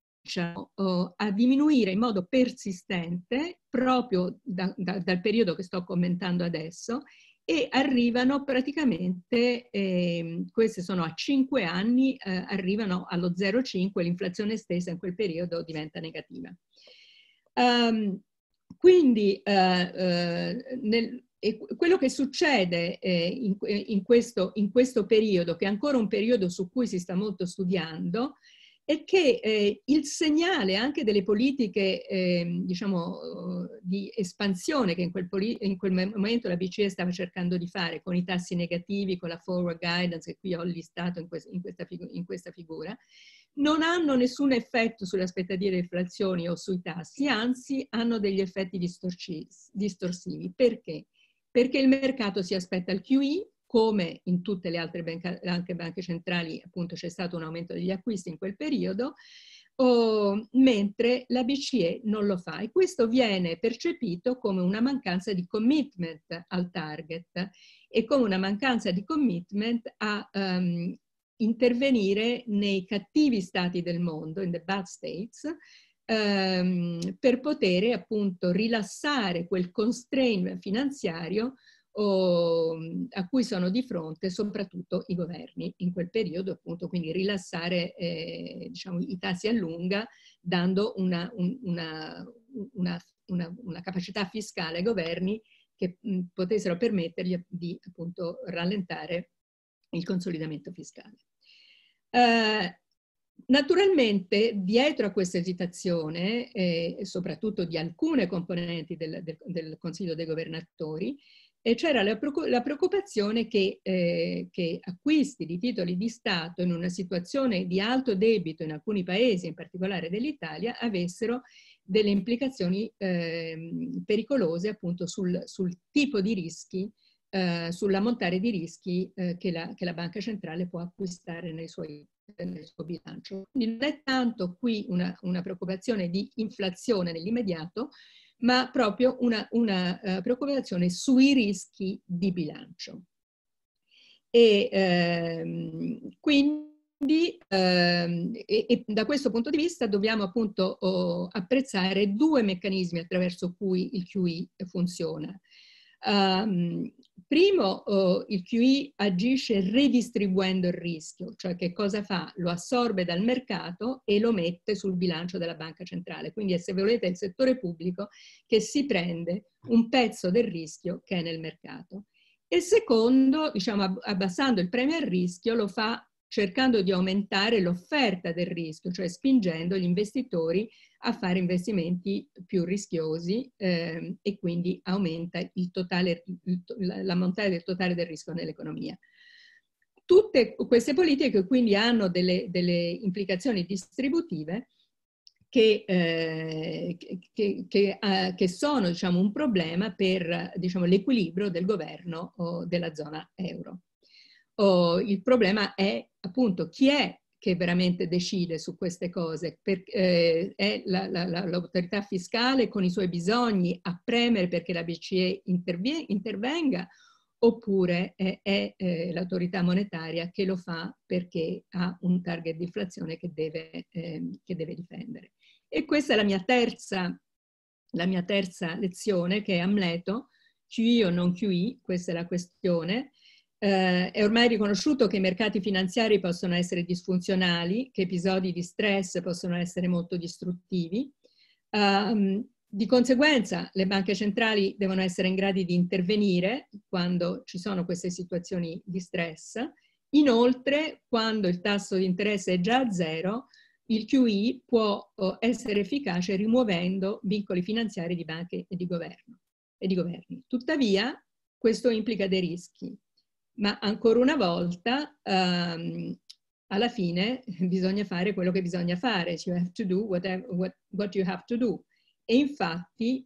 oh, a diminuire in modo persistente proprio da, da, dal periodo che sto commentando adesso e arrivano praticamente, eh, queste sono a 5 anni, eh, arrivano allo 0,5, l'inflazione stessa in quel periodo diventa negativa. Um, quindi eh, eh, nel, quello che succede eh, in, in, questo, in questo periodo, che è ancora un periodo su cui si sta molto studiando, è che eh, il segnale anche delle politiche ehm, diciamo, eh, diciamo, di espansione che in quel, in quel, momento la BCE stava cercando di fare con i tassi negativi, con la forward guidance che qui ho listato in, que in, questa, figu in questa, figura, non hanno nessun effetto sulle aspettative di inflazione o sui tassi, anzi hanno degli effetti distorsivi. Perché? Perché il mercato si aspetta il QE come in tutte le altre banche, anche banche centrali appunto c'è stato un aumento degli acquisti in quel periodo, o, mentre la BCE non lo fa. E questo viene percepito come una mancanza di commitment al target e come una mancanza di commitment a um, intervenire nei cattivi stati del mondo, in the bad states, um, per poter appunto rilassare quel constraint finanziario o, ehm, a cui sono di fronte soprattutto i governi in quel periodo, appunto, quindi rilassare eh, diciamo, i tassi a lunga dando una, un, una, una, una capacità fiscale ai governi che mh, potessero permettergli di appunto rallentare il consolidamento fiscale. Uh, Naturalmente, dietro a questa esitazione, eh, soprattutto di alcune componenti del, del, del, Consiglio dei Governatori, e c'era la preoccupazione che, eh, che, acquisti di titoli di Stato in una situazione di alto debito in alcuni paesi, in particolare dell'Italia, avessero delle implicazioni eh, pericolose appunto sul, sul, tipo di rischi, eh, sull'ammontare di rischi eh, che la, che, la, banca centrale può acquistare nel suo, nel suo bilancio. Quindi non è tanto qui una, una preoccupazione di inflazione nell'immediato, ma proprio una, una uh, preoccupazione sui rischi di bilancio. E, ehm, quindi ehm, e, e da questo punto di vista dobbiamo appunto oh, apprezzare due meccanismi attraverso cui il QI funziona. Um, Primo, eh, il QE agisce redistribuendo il rischio, cioè che cosa fa? Lo assorbe dal mercato e lo mette sul bilancio della banca centrale. Quindi è, se volete, il settore pubblico che si prende un pezzo del rischio che è nel mercato. E secondo, diciamo, abbassando il premio al rischio, lo fa cercando di aumentare l'offerta del rischio, cioè spingendo gli investitori a fare investimenti più rischiosi eh, e quindi aumenta il totale, il, l'ammontare del totale del rischio nell'economia. Tutte queste politiche quindi hanno delle, delle implicazioni distributive che, eh, che, che, eh, che, sono diciamo, un problema per diciamo, l'equilibrio del governo della zona euro oh, il problema è appunto chi è che veramente decide su queste cose, per, eh, è la, la, la, l'autorità fiscale con i suoi bisogni a premere perché la BCE intervenga oppure è, è eh, l'autorità monetaria che lo fa perché ha un target di inflazione che deve, eh, che deve difendere. E questa è la mia terza, la mia terza lezione che è Amleto, QI o non QI, questa è la questione, eh, è ormai riconosciuto che i mercati finanziari possono essere disfunzionali, che episodi di stress possono essere molto distruttivi. Um, di conseguenza le banche centrali devono essere in grado di intervenire quando ci sono queste situazioni di stress. Inoltre, quando il tasso di interesse è già a zero, il QE può eh, essere efficace rimuovendo vincoli finanziari di banche e di, governo, e di governi. Tuttavia, questo implica dei rischi ma ancora una volta um, alla fine bisogna fare quello che bisogna fare, you cioè have to do whatever, what, what you have to do. E infatti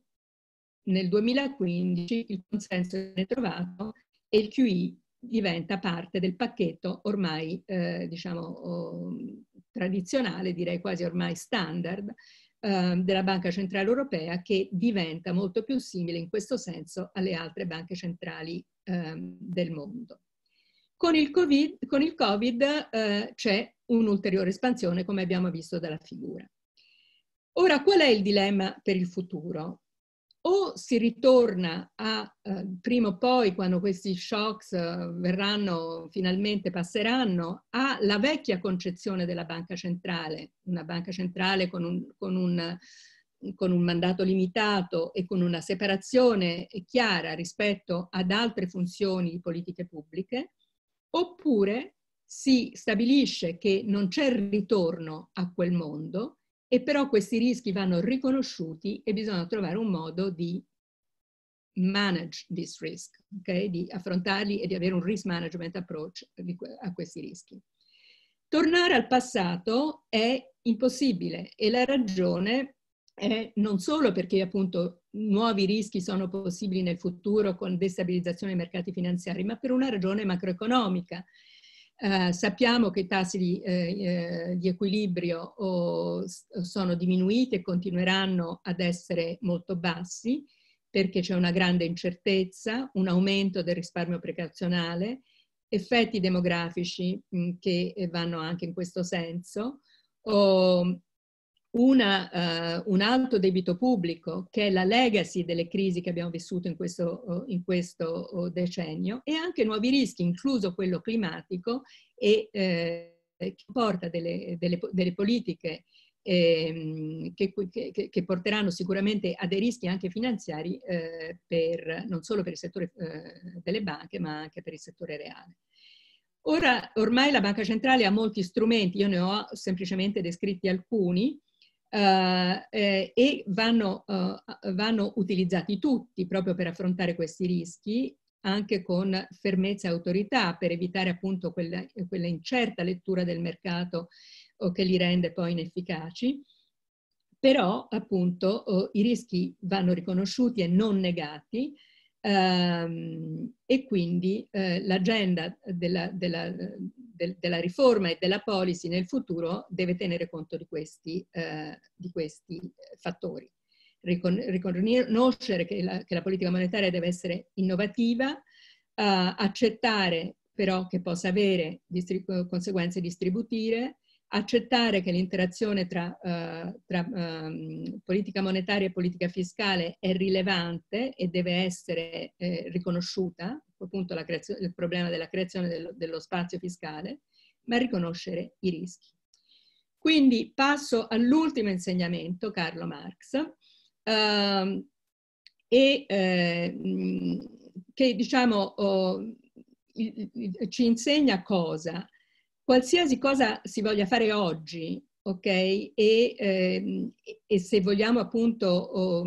nel 2015 il consenso viene trovato e il QE diventa parte del pacchetto ormai, eh, diciamo, oh, tradizionale, direi quasi ormai standard, Ehm, della Banca Centrale Europea che diventa molto più simile in questo senso alle altre banche centrali eh, del mondo. Con il Covid, con il COVID eh, c'è un'ulteriore espansione, come abbiamo visto dalla figura. Ora, qual è il dilemma per il futuro? o si ritorna a, eh, prima o poi, quando questi shocks eh, verranno, finalmente passeranno, alla vecchia concezione della banca centrale, una banca centrale con un, con un, con un mandato limitato e con una separazione chiara rispetto ad altre funzioni di politiche pubbliche, oppure si stabilisce che non c'è ritorno a quel mondo e però questi rischi vanno riconosciuti e bisogna trovare un modo di manage this risk, okay? di affrontarli e di avere un risk management approach a questi rischi. Tornare al passato è impossibile e la ragione è non solo perché appunto nuovi rischi sono possibili nel futuro con destabilizzazione dei mercati finanziari, ma per una ragione macroeconomica eh, sappiamo che i tassi di, eh, eh di equilibrio oh, sono diminuiti e continueranno ad essere molto bassi perché c'è una grande incertezza, un aumento del risparmio precauzionale, effetti demografici mh, mm, che eh, vanno anche in questo senso, oh, una, uh, un alto debito pubblico, che è la legacy delle crisi che abbiamo vissuto in questo, oh, in questo oh, decennio, e anche nuovi rischi, incluso quello climatico, e, eh, che porta delle, delle, delle politiche Ehm, che, che, che, porteranno sicuramente a dei rischi anche finanziari eh, per, non solo per il settore eh, delle banche ma anche per il settore reale. Ora, ormai la Banca Centrale ha molti strumenti, io ne ho semplicemente descritti alcuni, eh, eh, e vanno, eh, vanno utilizzati tutti proprio per affrontare questi rischi anche con fermezza e autorità per evitare appunto quella, quella, incerta lettura del mercato che li rende poi inefficaci. Però appunto oh, i rischi vanno riconosciuti e non negati Ehm, e quindi eh, l'agenda della, della, del, della, riforma e della policy nel futuro deve tenere conto di questi, eh, di questi fattori. Ricon riconoscere che la, che la, politica monetaria deve essere innovativa, eh, accettare però che possa avere distri conseguenze distributive, accettare che l'interazione tra, eh, tra eh, politica monetaria e politica fiscale è rilevante e deve essere eh, riconosciuta, appunto il problema della creazione dello, dello spazio fiscale, ma riconoscere i rischi. Quindi passo all'ultimo insegnamento, Carlo Marx, ehm, e, eh, che diciamo, oh, ci insegna cosa? qualsiasi cosa si voglia fare oggi, ok? E, eh, e se vogliamo appunto, oh,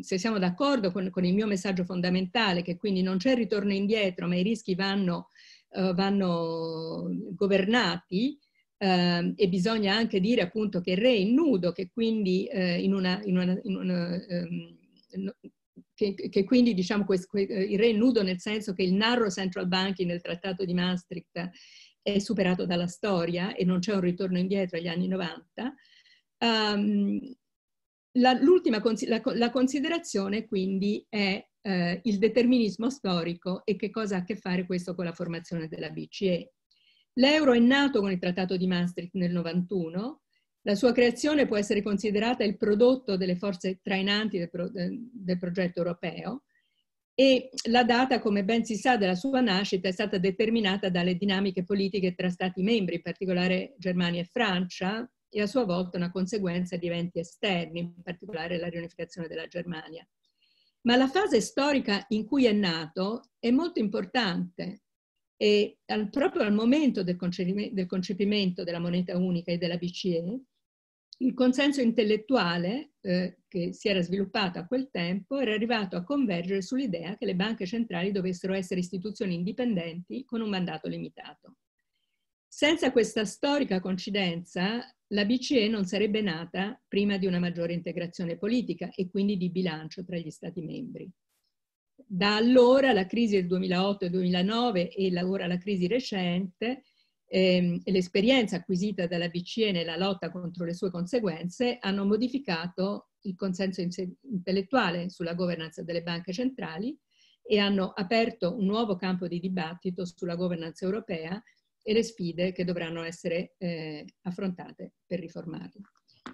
se siamo d'accordo con, con, il mio messaggio fondamentale, che quindi non c'è ritorno indietro, ma i rischi vanno, uh, vanno governati, Uh, e bisogna anche dire appunto che il re è nudo, che quindi, uh, in una, in una, in una, um, no, che, che quindi diciamo, que, il re è nudo nel senso che il narro central banking nel trattato di Maastricht è superato dalla storia e non c'è un ritorno indietro agli anni 90, um, ehm, la, l'ultima la, la considerazione quindi è eh, il determinismo storico e che cosa ha a che fare questo con la formazione della BCE. L'euro è nato con il Trattato di Maastricht nel 91, la sua creazione può essere considerata il prodotto delle forze trainanti del, pro- del progetto europeo, e la data, come ben si sa, della sua nascita è stata determinata dalle dinamiche politiche tra Stati membri, in particolare Germania e Francia, e a sua volta una conseguenza di eventi esterni, in particolare la riunificazione della Germania. Ma la fase storica in cui è nato è molto importante e al, proprio al momento del, concepimento della moneta unica e della BCE il consenso intellettuale eh, che si era sviluppato a quel tempo era arrivato a convergere sull'idea che le banche centrali dovessero essere istituzioni indipendenti con un mandato limitato. Senza questa storica coincidenza, la BCE non sarebbe nata prima di una maggiore integrazione politica e quindi di bilancio tra gli Stati membri. Da allora la crisi del 2008 2009 e ora la crisi recente e ehm, l'esperienza acquisita dalla BCE nella lotta contro le sue conseguenze hanno modificato il consenso intellettuale sulla governance delle banche centrali e hanno aperto un nuovo campo di dibattito sulla governance europea e le sfide che dovranno essere eh, affrontate per riformarla.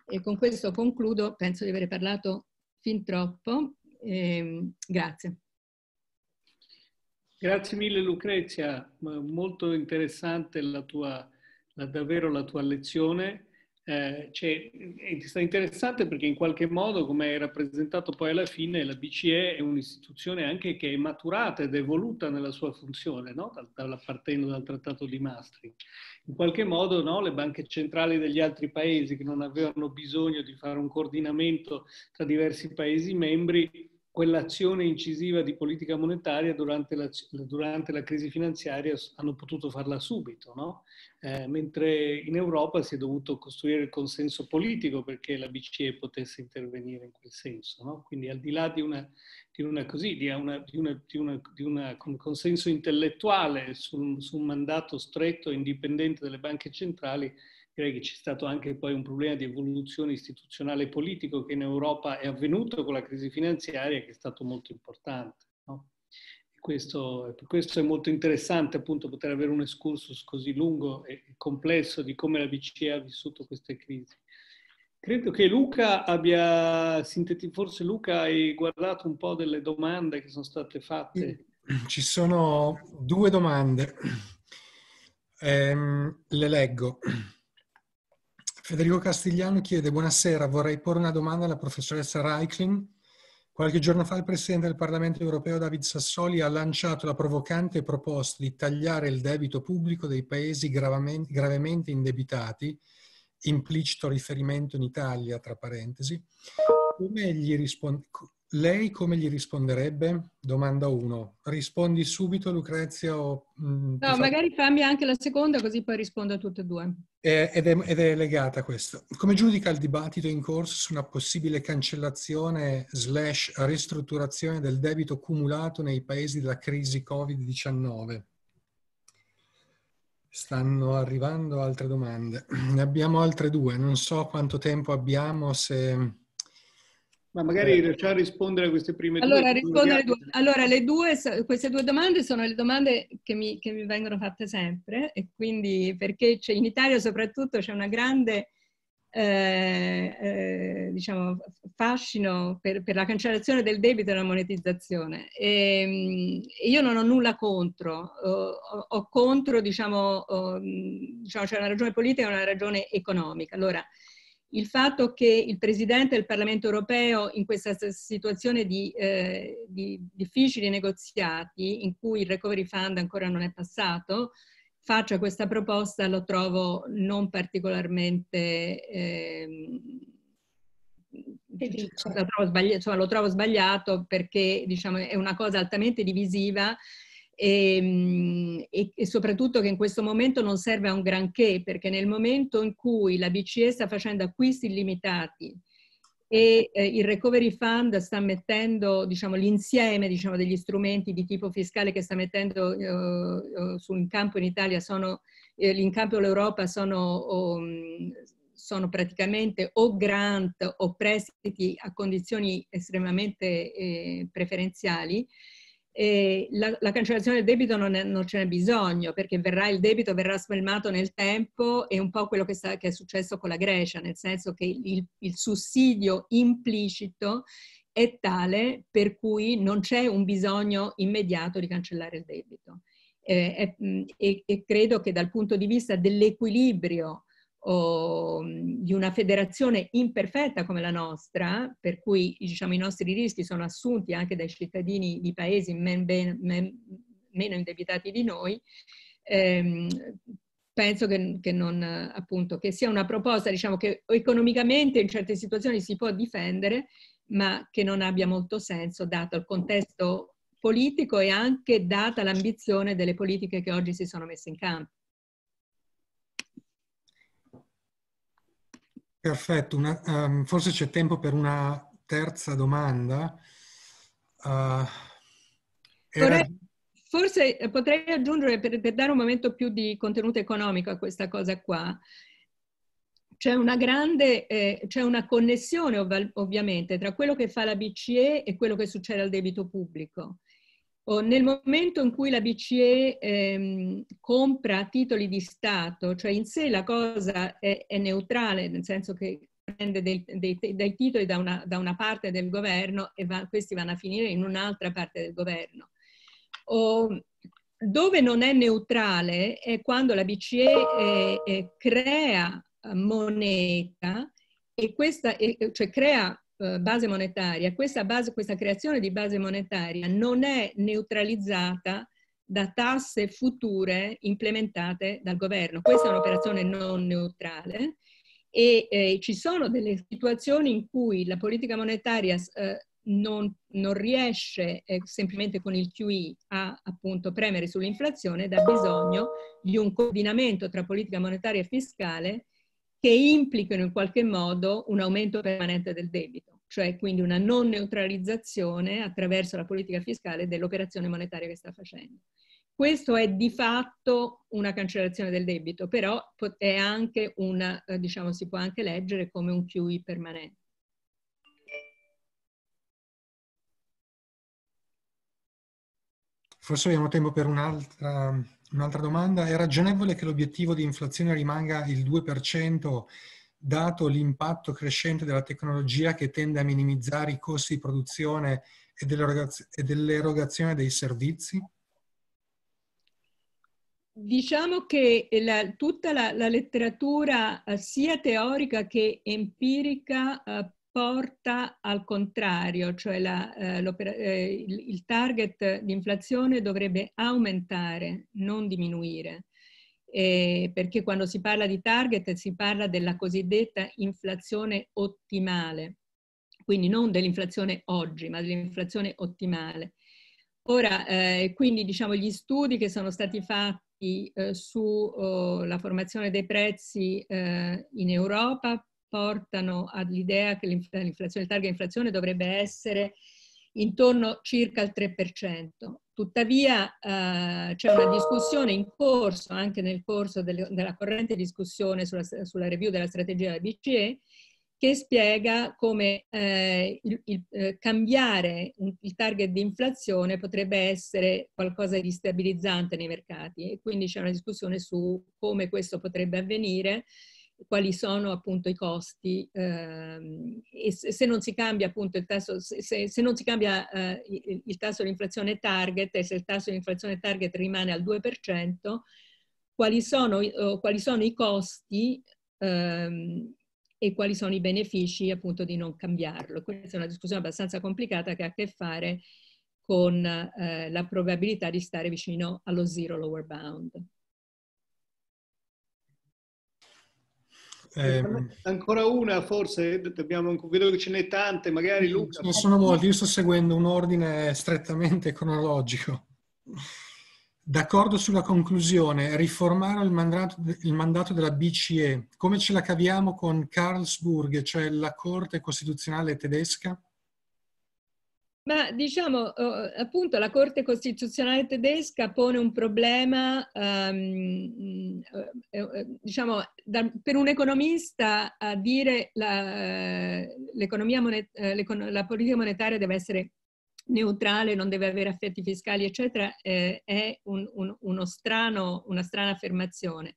E con questo concludo, penso di aver parlato fin troppo. Ehm, grazie. Grazie mille Lucrezia, molto interessante la tua, la, davvero la tua lezione. Eh, cioè, è eh, stato interessante perché in qualche modo, come hai rappresentato poi alla fine, la BCE è un'istituzione anche che è maturata ed evoluta nella sua funzione, no? da, partendo dal Trattato di Maastricht. In qualche modo no? le banche centrali degli altri paesi che non avevano bisogno di fare un coordinamento tra diversi paesi membri quell'azione incisiva di politica monetaria durante la, durante la, crisi finanziaria hanno potuto farla subito, no? eh, mentre in Europa si è dovuto costruire il consenso politico perché la BCE potesse intervenire in quel senso. No? Quindi al di là di, una, di, una così, di, una, di un consenso intellettuale su un, su un mandato stretto e indipendente delle banche centrali, direi che c'è stato anche poi un problema di evoluzione istituzionale e politico che in Europa è avvenuto con la crisi finanziaria che è stato molto importante. No? Questo, per questo è molto interessante appunto poter avere un excursus così lungo e complesso di come la BCE ha vissuto queste crisi. Credo che Luca abbia sintetizzato, forse Luca hai guardato un po' delle domande che sono state fatte. Ci sono due domande, ehm, le leggo. Federico Castigliano chiede, buonasera, vorrei porre una domanda alla professoressa Reichling. Qualche giorno fa il Presidente del Parlamento europeo David Sassoli ha lanciato la provocante proposta di tagliare il debito pubblico dei paesi gravemente indebitati, implicito riferimento in Italia, tra parentesi. Come lei come gli risponderebbe? Domanda 1. Rispondi subito Lucrezia o... Mh, mm, no, magari cambia anche la seconda così poi rispondo a tutte e due ed è, ed è, legata a questo. Come giudica il dibattito in corso su una possibile cancellazione slash ristrutturazione del debito cumulato nei paesi della crisi Covid-19? Stanno arrivando altre domande. Ne abbiamo altre due. Non so quanto tempo abbiamo, se ma magari eh. riusciamo a rispondere a queste prime allora, due, domande. Allora, due, queste due domande sono le domande che mi, che mi vengono fatte sempre e quindi perché c'è, in Italia soprattutto c'è una grande eh, eh, diciamo, fascino per, per, la cancellazione del debito e la monetizzazione. E, ehm, io non ho nulla contro, ho, ho contro, diciamo, ho, diciamo, c'è una ragione politica e una ragione economica. Allora, il fatto che il Presidente del Parlamento europeo in questa situazione di, eh, di, difficili negoziati, in cui il Recovery Fund ancora non è passato, faccia questa proposta lo trovo non particolarmente... Eh, lo, trovo insomma, cioè, lo trovo sbagliato perché diciamo, è una cosa altamente divisiva Ehm, e, e, soprattutto che in questo momento non serve a un granché perché nel momento in cui la BCE sta facendo acquisti illimitati e eh, il recovery fund sta mettendo diciamo, l'insieme diciamo, degli strumenti di tipo fiscale che sta mettendo eh, eh su, in campo in Italia sono, eh, in campo l'Europa sono, um, sono, praticamente o grant o prestiti a condizioni estremamente eh, preferenziali eh, la, la, cancellazione del debito non, è, non ce n'è bisogno perché verrà, il debito verrà spalmato nel tempo e un po' quello che, sta, che, è successo con la Grecia, nel senso che il, il sussidio implicito è tale per cui non c'è un bisogno immediato di cancellare il debito. Eh, eh, e, e, credo che dal punto di vista dell'equilibrio o mhmm, di una federazione imperfetta come la nostra, per cui diciamo, i nostri rischi sono assunti anche dai cittadini di paesi men, ben, men, meno indebitati di noi, ehm, penso che, che, non, appunto, che sia una proposta diciamo, che economicamente in certe situazioni si può difendere, ma che non abbia molto senso dato il contesto politico e anche data l'ambizione delle politiche che oggi si sono messe in campo. Perfetto, una, um, forse c'è tempo per una terza domanda. Uh, era... Forse eh, potrei aggiungere, per, per, dare un momento più di contenuto economico a questa cosa qua, c'è una grande, eh, c'è una connessione ov- ovviamente tra quello che fa la BCE e quello che succede al debito pubblico nel momento in cui la BCE ehm, compra titoli di Stato, cioè in sé la cosa è, è neutrale, nel senso che prende dei, dei, dei titoli da una, da una, parte del governo e va, questi vanno a finire in un'altra parte del governo. Oh, dove non è neutrale è quando la BCE eh, eh, crea moneta e questa, cioè crea eh, base monetaria, questa, base, questa creazione di base monetaria non è neutralizzata da tasse future implementate dal governo. Questa è un'operazione non neutrale e eh, ci sono delle situazioni in cui la politica monetaria eh, non, non, riesce eh, semplicemente con il QE a appunto premere sull'inflazione ed ha bisogno di un coordinamento tra politica monetaria e fiscale che implicano in qualche modo un aumento permanente del debito, cioè quindi una non neutralizzazione attraverso la politica fiscale dell'operazione monetaria che sta facendo. Questo è di fatto una cancellazione del debito, però è anche una, eh, diciamo, si può anche leggere come un QI permanente. Forse abbiamo tempo per un'altra, un'altra domanda. È ragionevole che l'obiettivo di inflazione rimanga il 2%? dato l'impatto crescente della tecnologia che tende a minimizzare i costi di produzione e dell'erogazione dei servizi? Diciamo che la, tutta la, la, letteratura eh, sia teorica che empirica eh, porta al contrario, cioè la, eh, eh, il, il target di inflazione dovrebbe aumentare, non diminuire. Eh, perché quando si parla di target si parla della cosiddetta inflazione ottimale, quindi non dell'inflazione oggi, ma dell'inflazione ottimale. Ora, eh, quindi diciamo gli studi che sono stati fatti eh, sulla oh, formazione dei prezzi eh, in Europa portano all'idea che l'inflazione, il target inflazione dovrebbe essere intorno circa al 3%. Tuttavia eh, c'è una discussione in corso, anche nel corso delle, della corrente discussione sulla, sulla, review della strategia della BCE, che spiega come eh, il, il, eh, cambiare il target di inflazione potrebbe essere qualcosa di stabilizzante nei mercati e quindi c'è una discussione su come questo potrebbe avvenire quali sono appunto i costi ehm, e se non si cambia appunto il tasso, se, se non si cambia eh, il, tasso di inflazione target e se il tasso di inflazione target rimane al 2%, quali sono, quali sono i costi ehm, e quali sono i benefici appunto di non cambiarlo. Questa è una discussione abbastanza complicata che ha a che fare con eh, la probabilità di stare vicino allo zero lower bound. Ehm... Ancora una forse, dobbiamo, vedo che ce n'è tante, magari Luca. Ne sono molti, io sto seguendo un ordine strettamente cronologico. D'accordo sulla conclusione, riformare il mandato, il mandato, della BCE, come ce la caviamo con Karlsburg, cioè la Corte Costituzionale tedesca? Ma diciamo, appunto, la Corte Costituzionale tedesca pone un problema, ehm, eh, eh, diciamo, da, per un economista a dire la, monet- eh, la politica monetaria deve essere neutrale, non deve avere affetti fiscali, eccetera, eh, è un, un, strano, una strana affermazione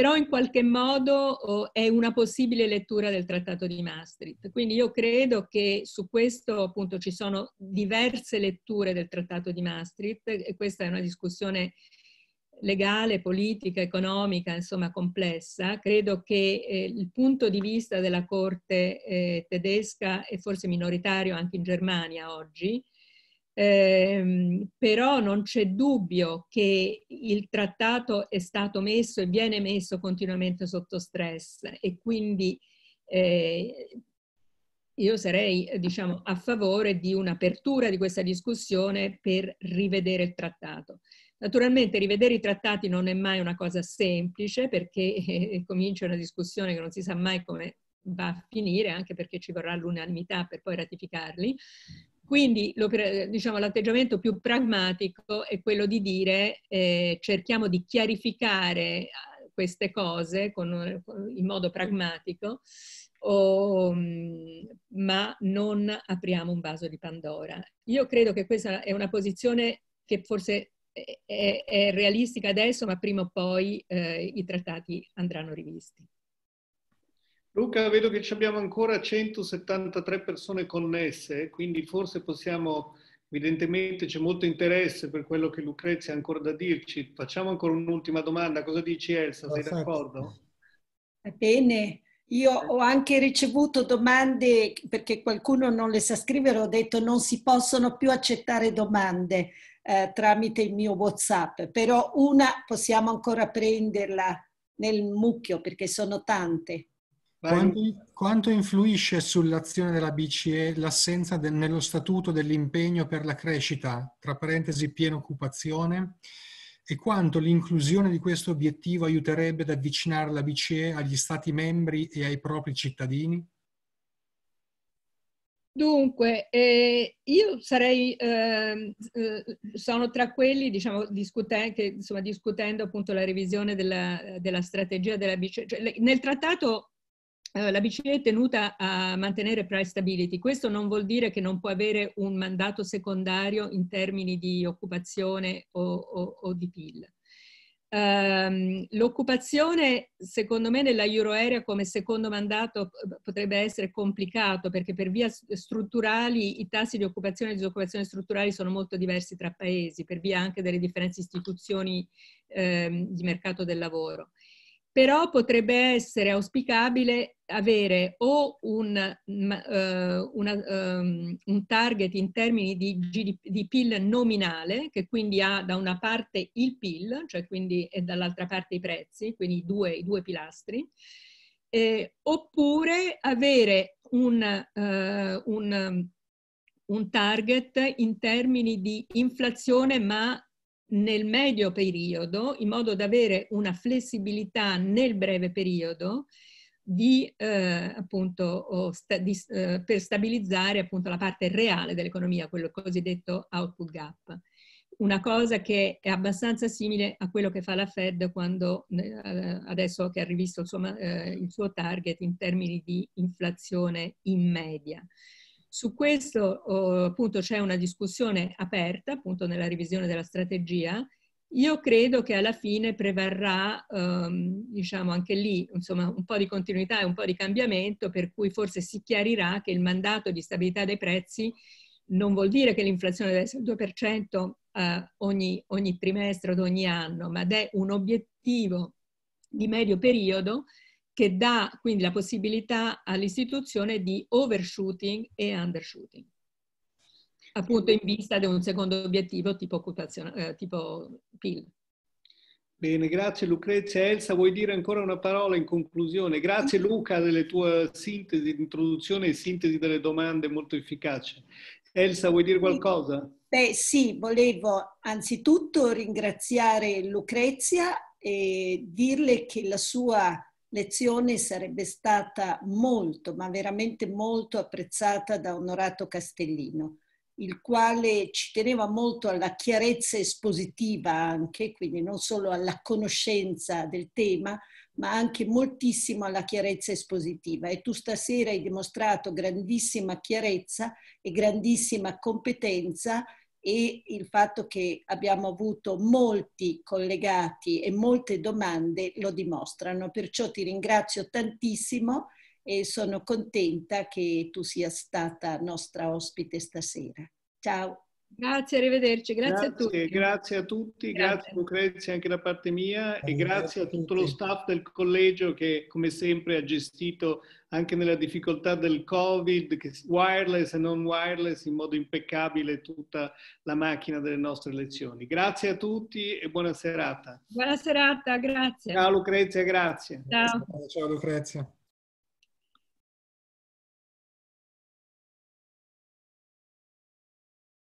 però in qualche modo oh, è una possibile lettura del Trattato di Maastricht. Quindi io credo che su questo appunto ci sono diverse letture del Trattato di Maastricht e questa è una discussione legale, politica, economica, insomma complessa. Credo che eh, il punto di vista della Corte eh, tedesca è forse minoritario anche in Germania oggi, eh, però non c'è dubbio che il trattato è stato messo e viene messo continuamente sotto stress e quindi eh, io sarei diciamo, a favore di un'apertura di questa discussione per rivedere il trattato. Naturalmente rivedere i trattati non è mai una cosa semplice perché eh, comincia una discussione che non si sa mai come va a finire, anche perché ci vorrà l'unanimità per poi ratificarli, quindi diciamo, l'atteggiamento più pragmatico è quello di dire eh, cerchiamo di chiarificare eh, queste cose con, in modo pragmatico, o, mm, ma non apriamo un vaso di Pandora. Io credo che questa è una posizione che forse è, è realistica adesso, ma prima o poi eh, i trattati andranno rivisti. Luca, vedo che abbiamo ancora 173 persone connesse, eh, quindi forse possiamo, evidentemente c'è molto interesse per quello che Lucrezia ha ancora da dirci. Facciamo ancora un'ultima domanda. Cosa dici Elsa? Sei d'accordo? Va bene. Io ho anche ricevuto domande perché qualcuno non le sa scrivere, ho detto non si possono più accettare domande eh, tramite il mio WhatsApp, però una possiamo ancora prenderla nel mucchio perché sono tante. Quanto, quanto, influisce sull'azione della BCE l'assenza del, nello statuto dell'impegno per la crescita, tra parentesi piena occupazione, e quanto l'inclusione di questo obiettivo aiuterebbe ad avvicinare la BCE agli Stati membri e ai propri cittadini? Dunque, eh, io sarei, ehm, eh, sono tra quelli, diciamo, discute, che, insomma, discutendo appunto la revisione della, della strategia della BCE. Cioè, nel trattato eh, la BCE è tenuta a mantenere price stability. Questo non vuol dire che non può avere un mandato secondario in termini di occupazione o, o, o di PIL. Um, ehm, l'occupazione, secondo me, nella euro area come secondo mandato potrebbe essere complicato perché per via strutturali i tassi di occupazione e disoccupazione strutturali sono molto diversi tra paesi, per via anche delle differenze istituzioni um, di mercato del lavoro però potrebbe essere auspicabile avere o un, uh, una, um, un target in termini di, GDP, di, PIL nominale, che quindi ha da una parte il PIL, cioè quindi e dall'altra parte i prezzi, quindi i due, i due pilastri, eh, oppure avere un, uh, un, un target in termini di inflazione ma nel medio periodo in modo da avere una flessibilità nel breve periodo di, eh, appunto, sta, di, eh, per stabilizzare appunto la parte reale dell'economia, quello cosiddetto output gap. Una cosa che è abbastanza simile a quello che fa la Fed quando, eh, adesso che ha rivisto il suo, eh, il suo target in termini di inflazione in media. Su questo oh, appunto c'è una discussione aperta appunto nella revisione della strategia. Io credo che alla fine prevarrà, ehm, diciamo anche lì, insomma, un po' di continuità e un po' di cambiamento, per cui forse si chiarirà che il mandato di stabilità dei prezzi non vuol dire che l'inflazione deve essere il 2% eh, ogni, ogni trimestre o ogni anno, ma è un obiettivo di medio periodo che dà quindi la possibilità all'istituzione di overshooting e undershooting, appunto in vista di un secondo obiettivo tipo, eh, tipo PIL. Bene, grazie Lucrezia. Elsa, vuoi dire ancora una parola in conclusione? Grazie mm. Luca delle tue sintesi, introduzione e sintesi delle domande molto efficace. Elsa, vuoi dire qualcosa? Beh sì, volevo anzitutto ringraziare Lucrezia e dirle che la sua lezione sarebbe stata molto, ma veramente molto apprezzata da Onorato Castellino, il quale ci teneva molto alla chiarezza espositiva anche, quindi non solo alla conoscenza del tema, ma anche moltissimo alla chiarezza espositiva. E tu stasera hai dimostrato grandissima chiarezza e grandissima competenza e il fatto che abbiamo avuto molti collegati e molte domande lo dimostrano. Perciò ti ringrazio tantissimo e sono contenta che tu sia stata nostra ospite stasera. Ciao. Grazie, arrivederci, grazie, grazie a tutti. Grazie a tutti, grazie, grazie Lucrezia anche da parte mia e grazie a tutto lo staff del collegio che come sempre ha gestito anche nella difficoltà del Covid, che wireless e non wireless, in modo impeccabile tutta la macchina delle nostre lezioni. Grazie a tutti e buona serata. Buona serata, grazie. Ciao Lucrezia, grazie. Ciao, Ciao Lucrezia.